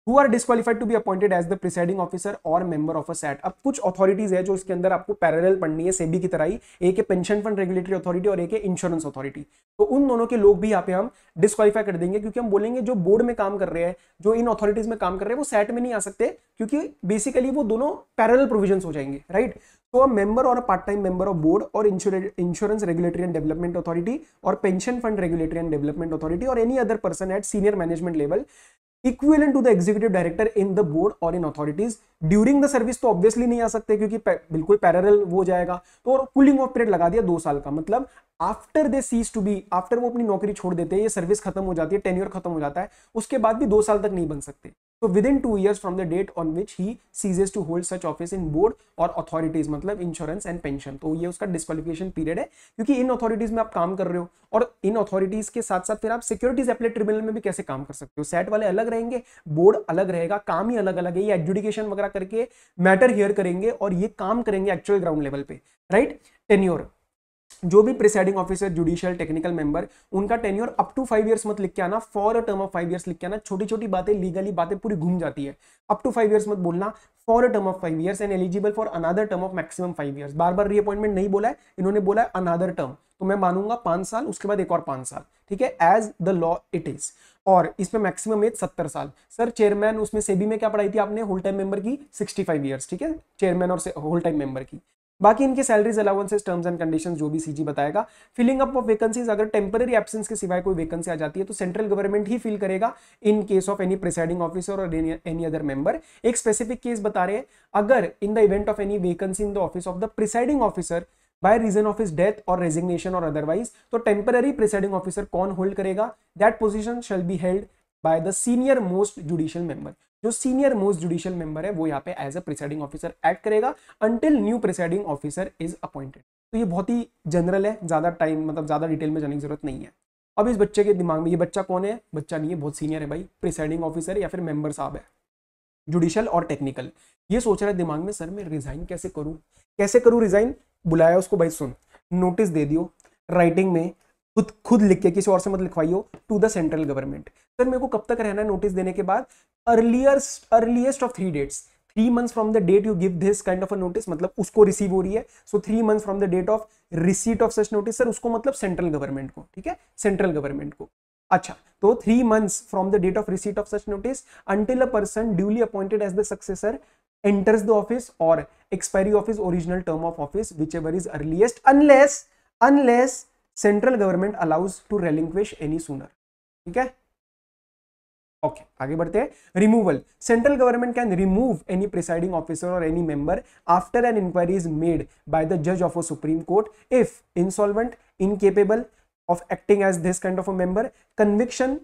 who are disqualified to be appointed as the presiding officer or member of a SAT अब कुछ अथॉरिटीज है जो इसके अंदर आपको पैरल पढ़नी है सेबी की तरह ही एक है पेंशन फंड रेगुलेटरी अथॉरिटी और एक है इंश्योरेंस अथॉरिटी तो उन दोनों के लोग भी यहाँ पे हम डिस्कालीफाई कर देंगे क्योंकि हम बोलेंगे जो बोर्ड में काम कर रहे हैं जो इन अथॉरिटीज में काम कर रहे हैं वो सेट में नहीं आ सकते क्योंकि बेसिकली वो दोनों पैरल प्रोविजन हो जाएंगे राइट right? तो a member or part time member of board or insurance regulatory and development authority or pension fund regulatory and development authority or any other person at senior management level equivalent to the executive director in the board or in authorities during the service तो obviously नहीं आ सकते क्योंकि बिल्कुल parallel हो जाएगा तो और कूलिंग ऑफ पीरियड लगा दिया दो साल का मतलब after they cease to be after वो अपनी नौकरी छोड़ देते हैं ये सर्विस खत्म हो जाती है टेन्यूर खत्म हो जाता है उसके बाद भी दो साल तक नहीं बन सकते तो within two years from the date on which he ceases to hold such office in board or authorities मतलब इंश्योरेंस एंड पेंशन तो ये उसका डिस्कालिफिकेशन पीरियड है क्योंकि इन अथॉरिटीज में आप काम कर रहे हो और इन अथॉरिटीज के साथ साथ फिर आप सिक्योरिटीज अपने ट्रिब्यूनल में भी कैसे काम कर सकते हो सेट वाले अलग रहेंगे बोर्ड अलग रहेगा काम ही अलग अलग है ये एडजुडिकेशन वगैरह करके मैटर हेयर करेंगे और ये काम करेंगे एक्चुअल ग्राउंड लेवल पे राइट टेन्योर जो भी presiding officer judicial technical member उनका tenure up to five years मत लिख के आना for a term of five years लिख के आना छोटी छोटी बातें लीगली बातें पूरी घूम जाती है अप टू फाइव ईयर्स मत बोलना for a term of five years and eligible for another term of maximum five years बार बार रीअपॉइंटमेंट नहीं बोला है इन्होंने बोला है अनादर टर्म तो मैं मानूंगा पांच साल उसके बाद एक और पांच साल ठीक है as the law it is और इसमें मैक्सिमम एज सत्तर साल सर चेयरमैन उसमें सेबी में क्या पढ़ाई थी आपने होल टाइम मेंबर की सिक्सटी फाइव ईयर्स ठीक है चेयरमैन और होल टाइम मेंबर की बाकी इनके salaries allowances terms and conditions जो भी सीजी बताएगा फिलिंग अप ऑफ वैकेंसीज अगर टेम्पररी एब्सेंस के सिवाय कोई वैकेंसी आ जाती है तो सेंट्रल गवर्नमेंट ही फिल करेगा in case of any presiding officer और एनी अदर मेंबर एक स्पेसिफिक केस बता रहे हैं अगर in the event of any vacancy in the office of the presiding officer by reason of is death or resignation or otherwise तो temporary presiding officer कौन hold करेगा that position shall be held by the senior most judicial member जो senior most judicial member है वो यहाँ पे as a presiding officer act करेगा until new presiding officer is appointed तो ये बहुत ही जनरल है ज़्यादा टाइम मतलब ज़्यादा डिटेल में जाने की जरूरत नहीं है अब इस बच्चे के दिमाग में ये बच्चा कौन है बच्चा नहीं है बहुत सीनियर है भाई प्रिसाइडिंग ऑफिसर या फिर मेंबर साहब है जुडिशियल और टेक्निकल ये सोच रहा है दिमाग में सर मैं रिजाइन कैसे करूँ कैसे करूँ रिजाइन बुलाया उसको भाई सुन नोटिस दे दियो राइटिंग में खुद खुद लिख के किसी और से मत लिखवाइयो to the central government sir मेरे को कब तक रहना है नोटिस देने के बाद earlier earliest of three dates three months from the date you give this kind of a notice मतलब उसको रिसीव हो रही है so three months from the date of receipt of such notice sir उसको मतलब सेंट्रल गवर्नमेंट को ठीक है सेंट्रल गवर्नमेंट को अच्छा तो three months from the date of receipt of such notice until a person duly appointed as the successor enters the office or expiry of original term of office which ever is earliest unless unless central government allows to relinquish any sooner ठीक है okay okay, आगे बढ़ते हैं removal central government can remove any presiding officer और any member after an inquiry is made by the जज of a Supreme Court if insolvent incapable of acting as this kind of a member conviction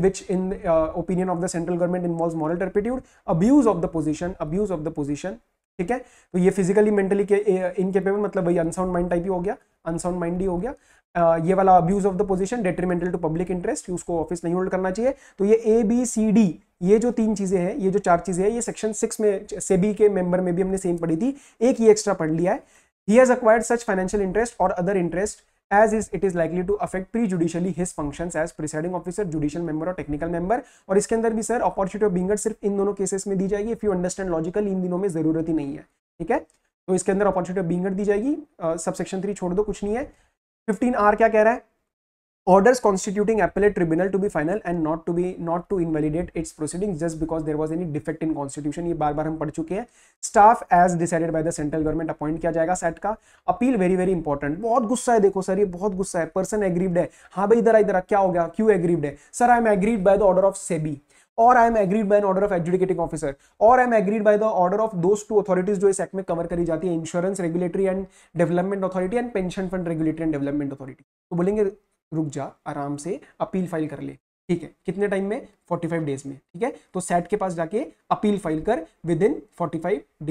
which in opinion of the central government government involves moral turpitude abuse of the position abuse of the position ठीक है तो ये physically mentally incapable मतलब भाई unsound mind type ही हो गया unsound mind ही हो गया ये वाला abuse of the position detrimental to public interest उसको ऑफिस नहीं होल्ड करना चाहिए तो ये ए बी सी डी ये जो तीन चीज़ें हैं ये जो चार चीज़ें हैं ये सेक्शन सिक्स में सेबी के मेंबर में भी हमने सेम पढ़ी थी एक ये एक्स्ट्रा पढ़ लिया है he has acquired such financial interest or other interest is it is likely to affect prejudicially his function as presiding officer judicial member or technical member और इसके अंदर भी सर अपॉर्चुनिटी ऑफ बिंगर सिर्फ इन दोनों cases में दी जाएगी if you understand logical इन दिनों में जरूरत ही नहीं है ठीक है तो इसके अंदर अपॉर्चुनिटी ऑफ बिंगर दी जाएगी सबसेक्शन थ्री छोड़ दो कुछ नहीं है फिफ्टीन आर क्या कह रहा है orders constituting appellate tribunal to be final and not to be not to invalidate its proceedings just because there was any defect in constitution ये बार बार हम पढ़ चुके हैं staff as decided by the central government appoint किया जाएगा set का appeal very very important बहुत गुस्सा है देखो सर ये बहुत गुस्सा है पर्सन एग्रीव्ड है हाँ भाई इधर इधर क्या हो गया क्यों एग्रीव्ड है sir I am aggrieved by the order of SEBI or I am aggrieved by order of adjudicating officer or I am aggrieved by the order of those two authorities जो इस एक्ट में cover करी जाती है insurance regulatory and development authority and pension fund regulatory and development authority तो बोलेंगे रुक जा आराम से अपील फाइल कर ले ठीक है कितने टाइम में 45 डेज में ठीक है तो सेट के पास जाके अपील फाइल कर विद इन फोर्टी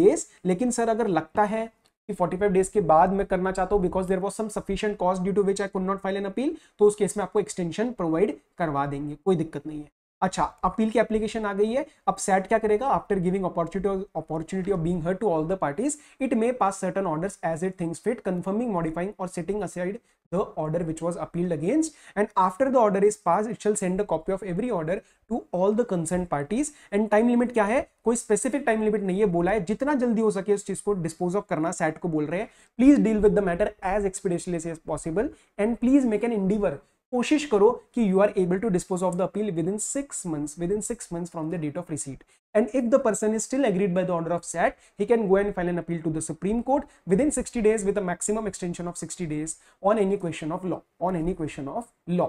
डेज लेकिन सर अगर लगता है कि 45 डेज के बाद मैं करना चाहता हूँ because there was some sufficient cause due to which I could not file an appeal तो उस केस में आपको एक्सटेंशन प्रोवाइड करवा देंगे कोई दिक्कत नहीं है अच्छा अपील की एप्लीकेशन आ गई है अब सेट क्या करेगा after giving opportunity opportunity of being heard to all the parties it may pass certain orders as it thinks fit confirming modifying or setting aside the order which was appealed against and after the order is pass it shall send a copy of every order to all the concern parties and time limit क्या है कोई specific time limit नहीं है बोला है जितना जल्दी हो सके उस चीज को डिस्पोज ऑफ करना सेट को बोल रहे हैं please deal with the matter as expeditiously as possible and please make an endeavour कोशिश करो कि you are able to dispose of the appeal within six months within six months from the date of receipt and if the person is still aggrieved by the order of SAT he can go and file an appeal to the Supreme Court within sixty days with a maximum extension of sixty days on any question of law on any question of law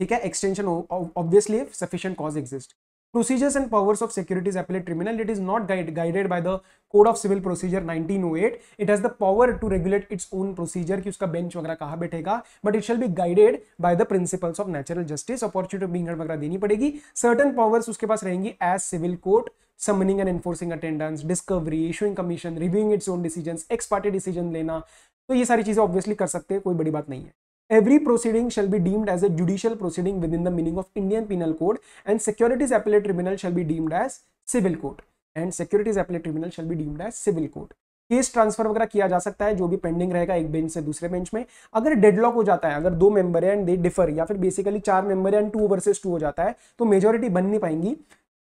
ठीक है extension obviously sufficient cause exist Procedures and powers of securities appellate tribunal. It is not guide, guided by the Code of Civil Procedure 1908. It has the power to regulate its own procedure कि उसका bench वगैरह कहा बैठेगा but it shall be guided by the principles of natural justice opportunity of being heard वगैरह देनी पड़ेगी certain powers उसके पास रहेंगी as civil court summoning and enforcing attendance discovery issuing commission reviewing its own decision ex parte decision लेना तो ये सारी चीज़ें ऑब्वियसली कर सकते हैं कोई बड़ी बात नहीं है Every proceeding shall be deemed as a judicial proceeding within the meaning of Indian Penal Code and Securities Appellate Tribunal shall be deemed as civil court and Securities Appellate Tribunal shall be deemed as civil court. Case transfer वगैरह किया जा सकता है जो भी pending रहेगा एक bench से दूसरे बेंच में अगर डेडलॉक हो जाता है अगर दो मेंबर है एंड दे डिफर या फिर बेसिकली चार मेंबर है एंड टू वर्सेस टू हो जाता है तो मेजोरिटी बन नहीं पाएंगी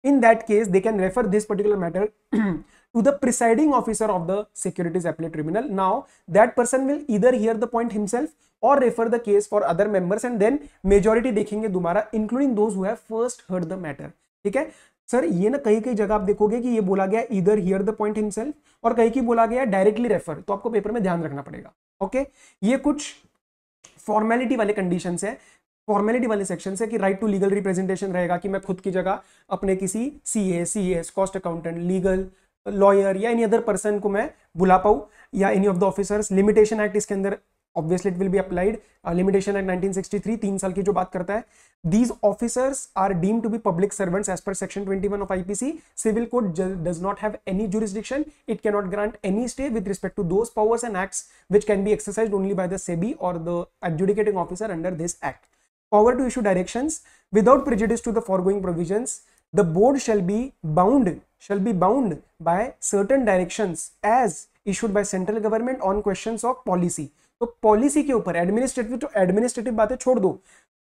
in that case they can refer this particular matter to the presiding officer of the securities appellate tribunal now that person will इधर hear the point himself or refer the case for other members and then majority देखेंगे दोबारा including those who have first heard the matter ठीक है sir ये ना कहीं कहीं जगह आप देखोगे कि ये बोला गया इधर हियर द पॉइंट हिमसेल्फ और कहीं की बोला गया डायरेक्टली रेफर तो आपको पेपर में ध्यान रखना पड़ेगा ओके ये कुछ फॉर्मेलिटी वाले कंडीशन है फॉर्मेलिटी वाले सेक्शन है कि राइट टू लीगल रिप्रेजेंटेशन रहेगा कि मैं खुद की जगह अपने किसी C A C S cost accountant legal lawyer या एनी अदर पर्सन को मैं बुला पाऊँ या any of the officers limitation act इसके अंदर obviously it will be applied limitation act 1963 तीन साल की जो बात करता है these officers are deem to be public servants as per section 21 of IPC civil code does not have any jurisdiction it can not grant any stay with respect to those powers and acts which can be exercise only by the SEBI or the adjudicating officer under this act power to issue directions without prejudice to the foregoing provisions the board shall be bound shall be bound by certain directions as issued by central government on questions of policy तो policy के ऊपर administrative तो administrative बातें छोड़ दो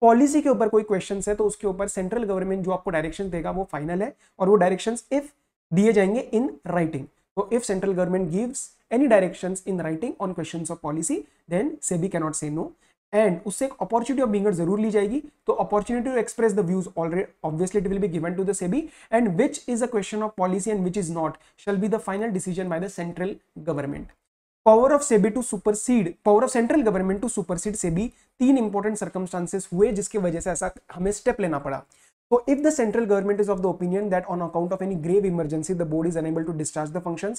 policy के ऊपर कोई क्वेश्चन है तो उसके ऊपर सेंट्रल गवर्नमेंट जो आपको डायरेक्शन देगा वो फाइनल है और वो डायरेक्शन इफ दिए जाएंगे इन राइटिंग तो if central government gives any direction in writing on question of policy then SEBI cannot say no and उससे एक अपॉर्चुनिटी ऑफ बिंगर जरूर ली जाएगी तो opportunity to express the views already obviously it will be given to the SEBI and which is a question of policy and which is not shall be the final decision by the central government power of SEBI to supersede power of central government to supersede SEBI तीन important circumstances हुए जिसकी वजह से ऐसा हमें step लेना पड़ा तो if the central government is of the opinion that on account of any grave emergency the board is unable to discharge the function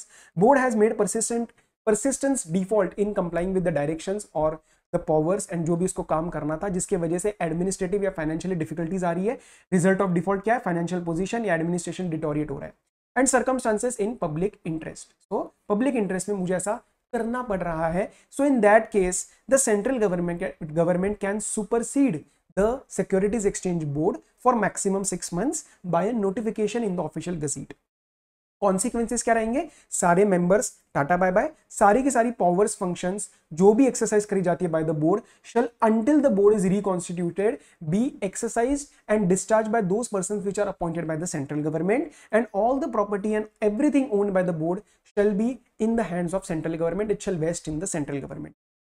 board has made persistent persistence default in complying with the direction और the powers and जो भी उसको काम करना था जिसके वजह से एडमिनिस्ट्रेटिव या फाइनेंशियली डिफिकल्टीज आ रही है रिजल्ट ऑफ डिफॉल्ट क्या है फाइनेंशियल पोजिशन या एडमिनिस्ट्रेशन डिटोरिएट हो रहा है and circumstances in public interest so public interest में मुझे ऐसा करना पड़ रहा है so in that case the central government government can supersede the securities exchange board for maximum six months by notification in the official gazette consequences क्या रहेंगे सारे मेंबर्स टाटा बाय बाय सारी की सारी पावर्स फंक्शंस जो भी exercise करी जाती है by the board shall until the board is reconstituted be exercise and discharge by those person which are appointed by the central government and all the property and everything own by the board shall be in the of central government it it shall in in the central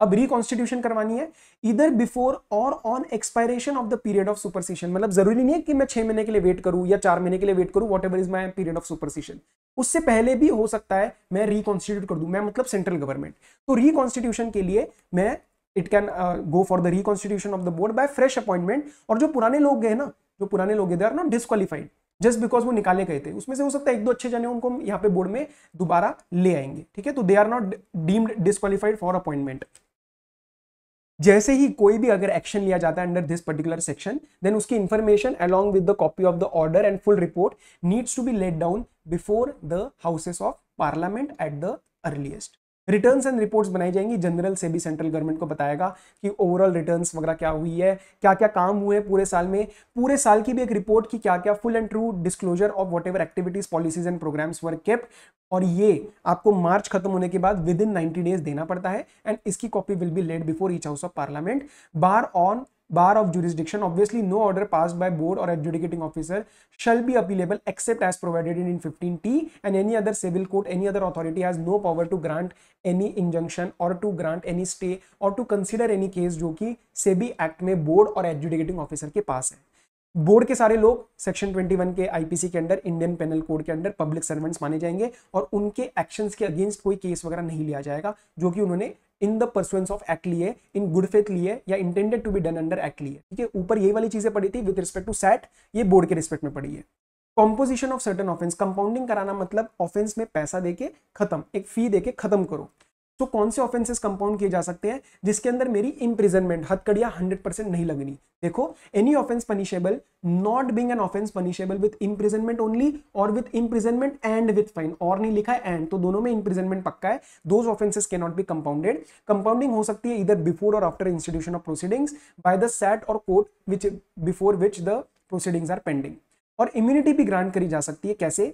अब reconstitution करवानी है इधर before और on expiration of the period of supersession मतलब जरूरी नहीं है कि मैं छह महीने के लिए वेट करूं या चार महीने के लिए वेट करूं whatever is my period of supersession उससे पहले भी हो सकता है मैं रिकॉन्स्टिट्यूट कर दूं मैं मतलब सेंट्रल गवर्नमेंट तो रिकॉन्स्टिट्यूशन के लिए मैं it can go for the reconstitution of the board by fresh appointment और जो पुराने लोग गए ना जो पुराने लोग गए they are not disqualified just because वो निकाले गए थे उसमें से हो सकता है एक दो अच्छे जने उनको हम यहाँ पे बोर्ड में दोबारा ले आएंगे ठीक है तो they are not deemed disqualified for appointment जैसे ही कोई भी अगर एक्शन लिया जाता है under this particular section then उसकी information along with the copy of the order and full report needs to be laid down before the houses of Parliament at the earliest returns and reports बनाई जाएंगी general से भी central government को बताएगा कि overall returns वगैरह क्या हुई है क्या क्या काम हुए पूरे साल में पूरे साल की भी एक रिपोर्ट की क्या क्या full and true disclosure of whatever activities policies and programmes were kept और ये आपको मार्च खत्म होने के बाद विद इन नाइनटी डेज देना पड़ता है एंड इसकी copy will be laid before each house of Parliament bar on bar of jurisdiction obviously no order passed by board or adjudicating officer shall be appealable except as provided in 15t and any other civil court any other authority has no power to grant any injunction or to grant any stay or to consider any case जो कि SEBI act में board और adjudicating officer के पास है board के सारे लोग सेक्शन 21 के आईपीसी के अंडर इंडियन पेनल कोड के अंडर पब्लिक सर्वेंट्स माने जाएंगे और उनके एक्शंस के अगेंस्ट कोई केस वगैरह नहीं लिया जाएगा जो कि उन्होंने in the pursuance of act लिए इन गुड फेथ लिए या intended to be done under act लिए ठीक है ऊपर ये वाली चीजें पड़ी थी विद रिस्पेक्ट टू सैट ये बोर्ड के रिस्पेक्ट में पड़ी है composition of certain offence compounding कराना मतलब ऑफेंस में पैसा देके खत्म एक फी देके खत्म करो तो कौन से ऑफेंसेस कंपाउंड किए जा सकते हैं जिसके अंदर मेरी इम्प्रिजनमेंट हथकड़िया 100 परसेंट नहीं लगनी देखो any offence punishable not being an offence punishable with imprisonment only और with imprisonment and with fine और नहीं लिखा है एंड तो दोनों में इम्प्रिजनमेंट पक्का है दोज ऑफेंसेज के नॉट बी कंपाउंडेड कंपाउंडिंग हो सकती है इधर बिफोर और after institution of proceedings by the SAT और court which before which the proceedings are pending और इम्यूनिटी भी ग्रांट करी जा सकती है कैसे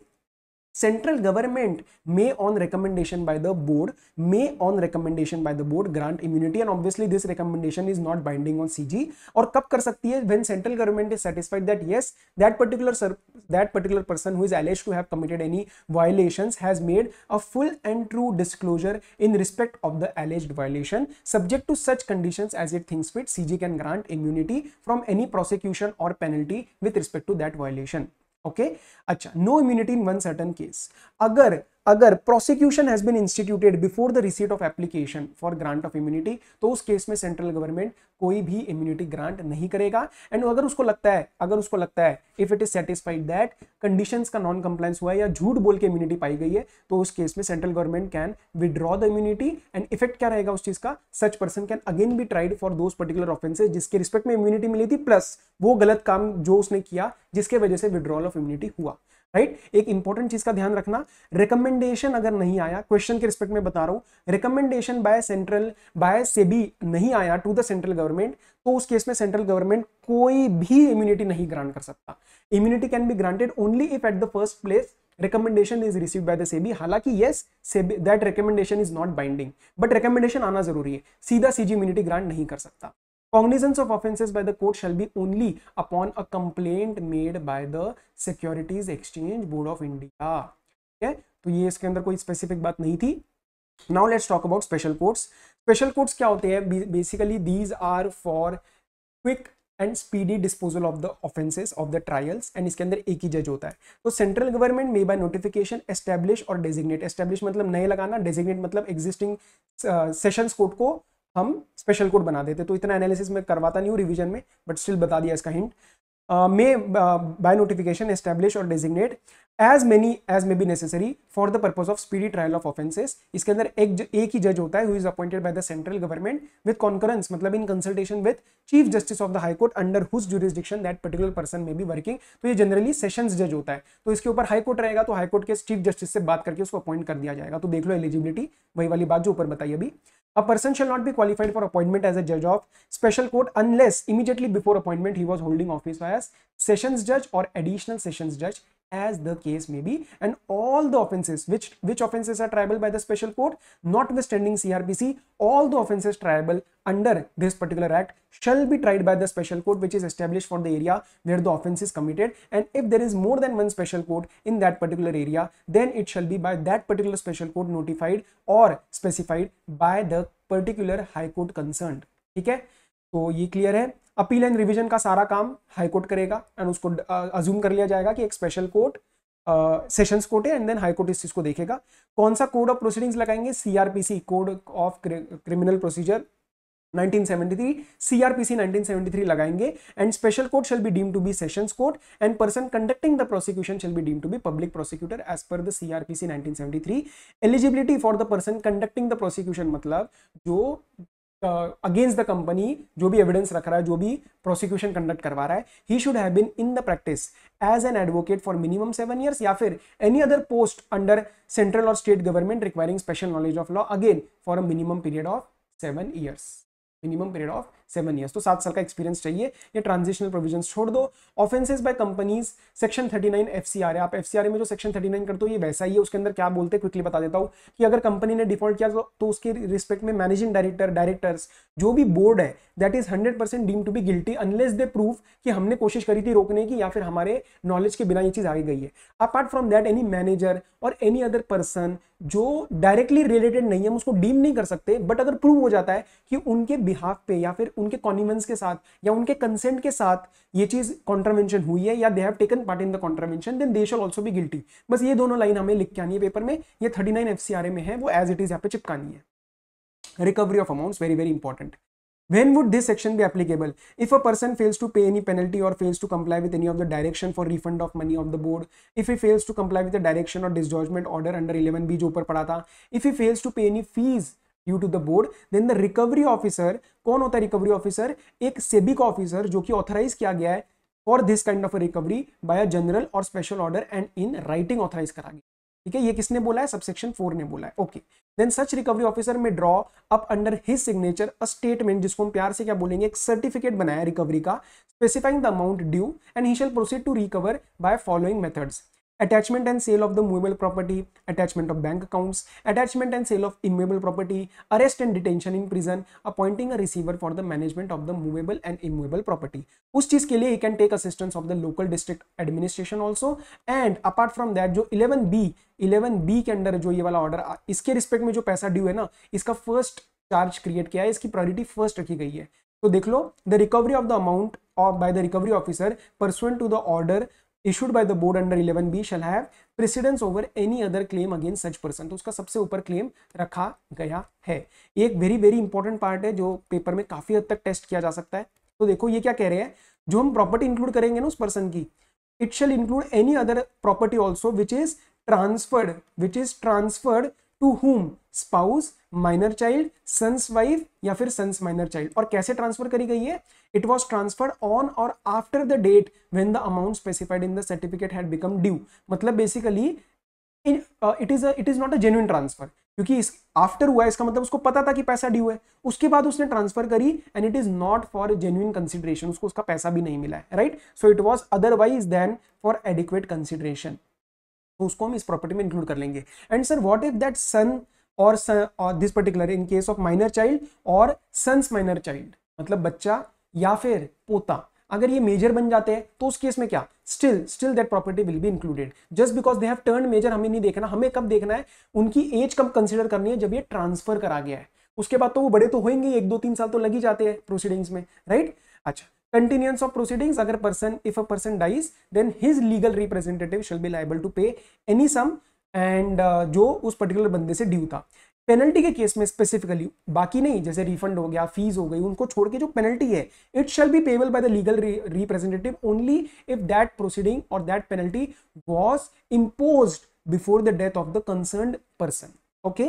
central government may on recommendation by the board may on recommendation by the board grant immunity and obviously this recommendation is not binding on cg or kab kar sakti hai when central government is satisfied that yes that particular that particular person who is alleged to have committed any violations has made a full and true disclosure in respect of the alleged violation subject to such conditions as it thinks fit cg can grant immunity from any prosecution or penalty with respect to that violation okay okay? अच्छा no immunity in one certain case अगर अगर prosecution has been instituted before the receipt of application for grant of immunity तो उस case में central government कोई भी immunity grant नहीं करेगा एंड अगर उसको लगता है अगर उसको लगता है if it is satisfied that conditions का नॉन कंप्लाइंस हुआ है या झूठ बोल के इम्यूनिटी पाई गई है तो उस केस में central government can withdraw the immunity and effect क्या रहेगा उस चीज का such person can again be tried for those particular offences जिसके रिस्पेक्ट में इम्यूनिटी मिली थी प्लस वो गलत काम जो उसने किया जिसके वजह से विड्रॉल ऑफ इम्यूनिटी हुआ राइट एक इंपॉर्टेंट चीज का ध्यान रखना रिकमेंडेशन अगर नहीं आया क्वेश्चन के रिस्पेक्ट में बता रहा हूं recommendation by central by SEBI नहीं आया टू द सेंट्रल गवर्नमेंट तो उस केस में सेंट्रल गवर्नमेंट कोई भी इम्यूनिटी नहीं ग्रांट कर सकता immunity can be granted only if at the first place recommendation is receive by the SEBI हालांकि yes SEBI that recommendation is not binding but recommendation आना जरूरी है सीधा सीजी इम्यूनिटी ग्रांट नहीं कर सकता cognizance of offences by the court shall be only upon a complaint made by the securities exchange board of india ठीक है तो ये इसके अंदर कोई स्पेसिफिक बात नहीं थी now let's talk about special courts special courts क्या होते हैं basically these are for quick and speedy disposal of the offences of the trials and इसके अंदर एक ही जज होता है तो central government may by notification establish और डेजिग्नेट एस्टैब्लिश मतलब नए लगाना डेजिग्नेट मतलब एग्जिस्टिंग सेशन कोर्ट को हम स्पेशल कोड बना देते तो इतना एनालिसिस मैं करवाता नहीं हूँ रिविजन में बट स्टिल बता दिया इसका hint may by notification establish और designate as many as may be necessary for the purpose of speedy trial of offences इसके अंदर एक एक ही जज होता है who is appointed by the central government with concurrence मतलब in consultation with chief justice of the high court under whose jurisdiction that particular person may be working तो ये जनरली सेशंस जज होता है तो इसके ऊपर हाई कोर्ट रहेगा तो हाई कोर्ट के चीफ जस्टिस से बात करके उसको अपॉइंट कर दिया जाएगा तो देख लो एलिजिबिलिटी वही वाली बात जो ऊपर बताई अभी A person shall not be qualified for appointment as a judge of special court unless immediately before appointment he was holding office as sessions judge or additional sessions judge as the case may be and all the offenses which which offenses are triable by the special court notwithstanding crpc all the offenses triable under this particular act shall be tried by the special court which is established for the area where the offense is committed and if there is more than one special court in that particular area then it shall be by that particular special court notified or specified by the particular high court concerned okay so ye clear hai appeal and revision का सारा काम high court करेगा and उसको assume कर लिया जाएगा कि एक स्पेशल कोर्ट सेशन कोर्ट है एंड देन हाईकोर्ट इस चीज को देखेगा कौन सा कोड ऑफ प्रोसीडिंग्स लगाएंगे CrPC code of criminal procedure 1973 CRPC 1973 लगाएंगे and special court shall be deem to be session court and person conducting the prosecution shall be deem to be public prosecutor as per the CRPC 1973 eligibility for the person conducting the prosecution मतलब जो against the company जो भी evidence रख रहा है जो भी prosecution conduct करवा रहा है he should have been in the practice as an advocate for minimum seven years या फिर any other post under central और state government requiring special knowledge of law again for a minimum period of seven years minimum period of seven years तो सात साल का experience चाहिए ये transitional provision छोड़ दो offences by companies section thirty nine F C R है आप एफ सी आर में जो सेक्शन थर्टी नाइन करते हो ये वैसा ही है उसके अंदर क्या बोलते हैं क्विकली बता देता हूँ कि अगर कंपनी ने डिफॉल्ट किया तो, तो उसके रिस्पेक्ट में मैनेजिंग डायरेक्टर डायरेक्टर्स जो भी बोर्ड है that is hundred percent deem to be guilty unless they proof कि हमने कोशिश करी थी रोकने की या फिर हमारे नॉलेज के बिना ये चीज़ आगे गई है apart from that any manager और एनी अदर पर्सन जो डायरेक्टली रिलेटेड नहीं है हम उसको डीम नहीं कर सकते बट अगर प्रूव हो जाता है कि उनके बिहाफ पे या फिर उनके कॉन्वेंस के साथ या उनके कंसेंट के साथ ये चीज कॉन्ट्रावेंशन हुई है या they have taken part in the contravention then they shall also भी गिल्टी बस ये दोनों लाइन हमें लिख के आनी है पेपर में ये थर्टी नाइन एफ में है वो एज इट इज यहाँ पे चिपकानी है recovery of amount very very important when would this section be applicable if a person fails to pay any penalty or fails to comply with any of the direction for refund of money of the board if he fails to comply with the direction or disgorgement order under 11b jo upar padha tha if he fails to pay any fees due to the board then the recovery officer कौन होता है recovery officer एक SEBI officer जो कि authorise किया गया है for this kind of recovery by a general और special order and in writing authorise करा गया ठीक है ये किसने बोला है सबसेक्शन फोर ने बोला है okay then such recovery officer may draw up under his signature a statement जिसको हम प्यार से क्या बोलेंगे एक सर्टिफिकेट बनाया रिकवरी का specifying the amount due and he shall proceed to recover by following methods attachment and sale of the movable property, attachment of bank accounts, attachment and sale of immovable property, arrest and detention in prison, appointing a receiver for the management of the movable and immovable property. उस चीज के लिए he can take assistance of the local district administration also and apart from that जो 11B 11B के अंदर जो ये वाला ऑर्डर इसके रिस्पेक्ट में जो पैसा ड्यू है ना इसका फर्स्ट चार्ज क्रिएट किया है इसकी प्रायोरिटी फर्स्ट रखी गई है तो देख लो the recovery of the amount और by the recovery officer pursuant to the order issued issued the board under under B shall have precedence over any other claim against such person तो उसका सबसे ऊपर क्लेम रखा गया है एक very very important part है जो पेपर में काफी हद तक टेस्ट किया जा सकता है तो देखो ये क्या कह रहे हैं जो हम प्रॉपर्टी इंक्लूड करेंगे ना उस पर्सन की it shall include any other property also which is transferred which is transferred to whom spouse minor child sons wife या फिर सन्स माइनर चाइल्ड और कैसे ट्रांसफर करी गई है इट वॉज ट्रांसफर ऑन और after the date when the amount specified in the certificate had become due मतलब basically it is it is not a genuine transfer क्योंकि इस आफ्टर हुआ इसका मतलब उसको पता था कि पैसा ड्यू है उसके बाद उसने ट्रांसफर करी and it is not for genuine consideration उसको उसका पैसा भी नहीं मिला है right so it was otherwise then for adequate consideration तो उसको हम इस प्रॉपर्टी में इंक्लूड कर लेंगे and sir what if that son or son or this particular in case of minor child or sons minor child मतलब बच्चा या फिर पोता अगर ये मेजर बन जाते हैं तो उस केस में क्या still still that property will be included just because they have turn major हमें नहीं देखना हमें कब देखना है उनकी एज कब कंसिडर करनी है जब ये ट्रांसफर करा गया है उसके बाद तो वो बड़े तो होंगे एक दो तीन साल तो लग ही जाते हैं प्रोसीडिंग्स में राइट अच्छा कंटिन्यूस ऑफ प्रोसीडिंग अगर person if a person dies then his legal representative shall be liable to pay any sum and जो उस पर्टिकुलर बंदे से ड्यू था पेनल्टी के केस में स्पेसिफिकली बाकी नहीं जैसे रिफंड हो गया फीस हो गई उनको छोड़ के जो पेनल्टी है it shall be payable by the legal representative only if that proceeding or that penalty was impose before the death of the concern person okay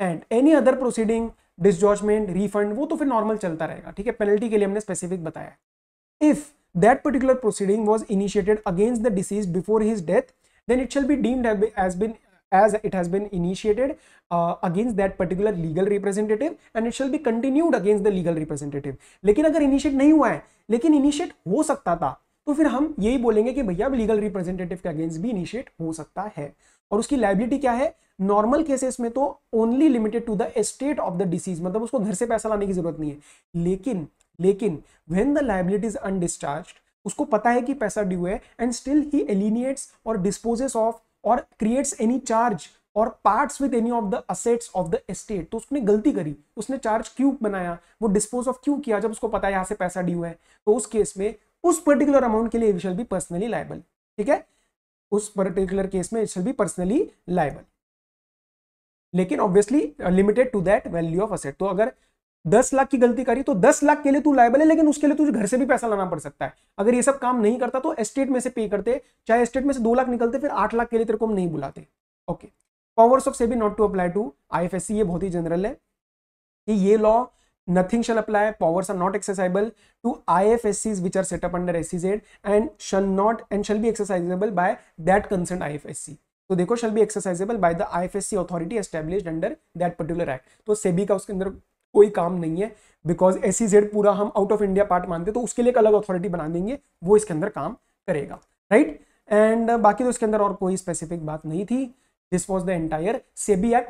and any other proceeding disgorgement refund वो तो फिर normal चलता रहेगा ठीक है penalty के लिए हमने स्पेसिफिक बताया If that particular proceeding was initiated against the deceased before his death, then it shall be deemed as been as it has been initiated uh, against that particular legal representative and it shall be continued against the legal representative. लेकिन अगर initiate नहीं हुआ है लेकिन initiate हो सकता था तो फिर हम यही बोलेंगे कि भैया लीगल रिप्रेजेंटेटिव के अगेंस्ट भी इनिशिएट हो सकता है और उसकी लाइबिलिटी क्या है नॉर्मल केसेस में तो only limited to the estate of the deceased मतलब उसको घर से पैसा लाने की जरूरत नहीं है लेकिन लेकिन when the liability is undischarge उसको पता है कि पैसा ड्यू है and still he alienates or disposes of or creates any charge or parts with any of the assets of the estate तो उसने गलती करी उसने चार्ज क्यों बनाया वो डिस्पोज ऑफ क्यों किया जब उसको पता है यहाँ से पैसा ड्यू है तो उस केस में उस पर्टिकुलर अमाउंट के लिए विशल भी पर्सनली लाइबल ठीक है उस पर्टिकुलर केस में विशल भी पर्सनली लाइबल लेकिन obviously limited to that value of asset तो अगर दस लाख की गलती करी तो दस लाख के लिए तू लाइबल है लेकिन उसके लिए तुझे घर से भी पैसा लाना पड़ सकता है अगर ये सब काम नहीं करता तो एस्टेट में से पे करते चाहे एस्टेट में से दो लाख निकलते फिर आठ लाख के लिए तेरे को हम नहीं बुलाते okay powers of SEBI not to apply to I ये बहुत ही जनरल है कि ये law nothing shall apply powers are not to I F S Cs which are set up under S C set and shall not and shall be exercisable by that concern I F S C तो देखो shall be exercisable by the I F S C authority establish under that particular act तो सेबी का उसके अंदर कोई काम नहीं है बिकॉज एस e पूरा हम आउट ऑफ इंडिया पार्ट मानते तो उसके लिए एक अलग अथॉरिटी बना देंगे वो इसके अंदर काम करेगा राइट एंड बाकी तो इसके अंदर और कोई स्पेसिफिक बात नहीं थी this was the entire SEBI act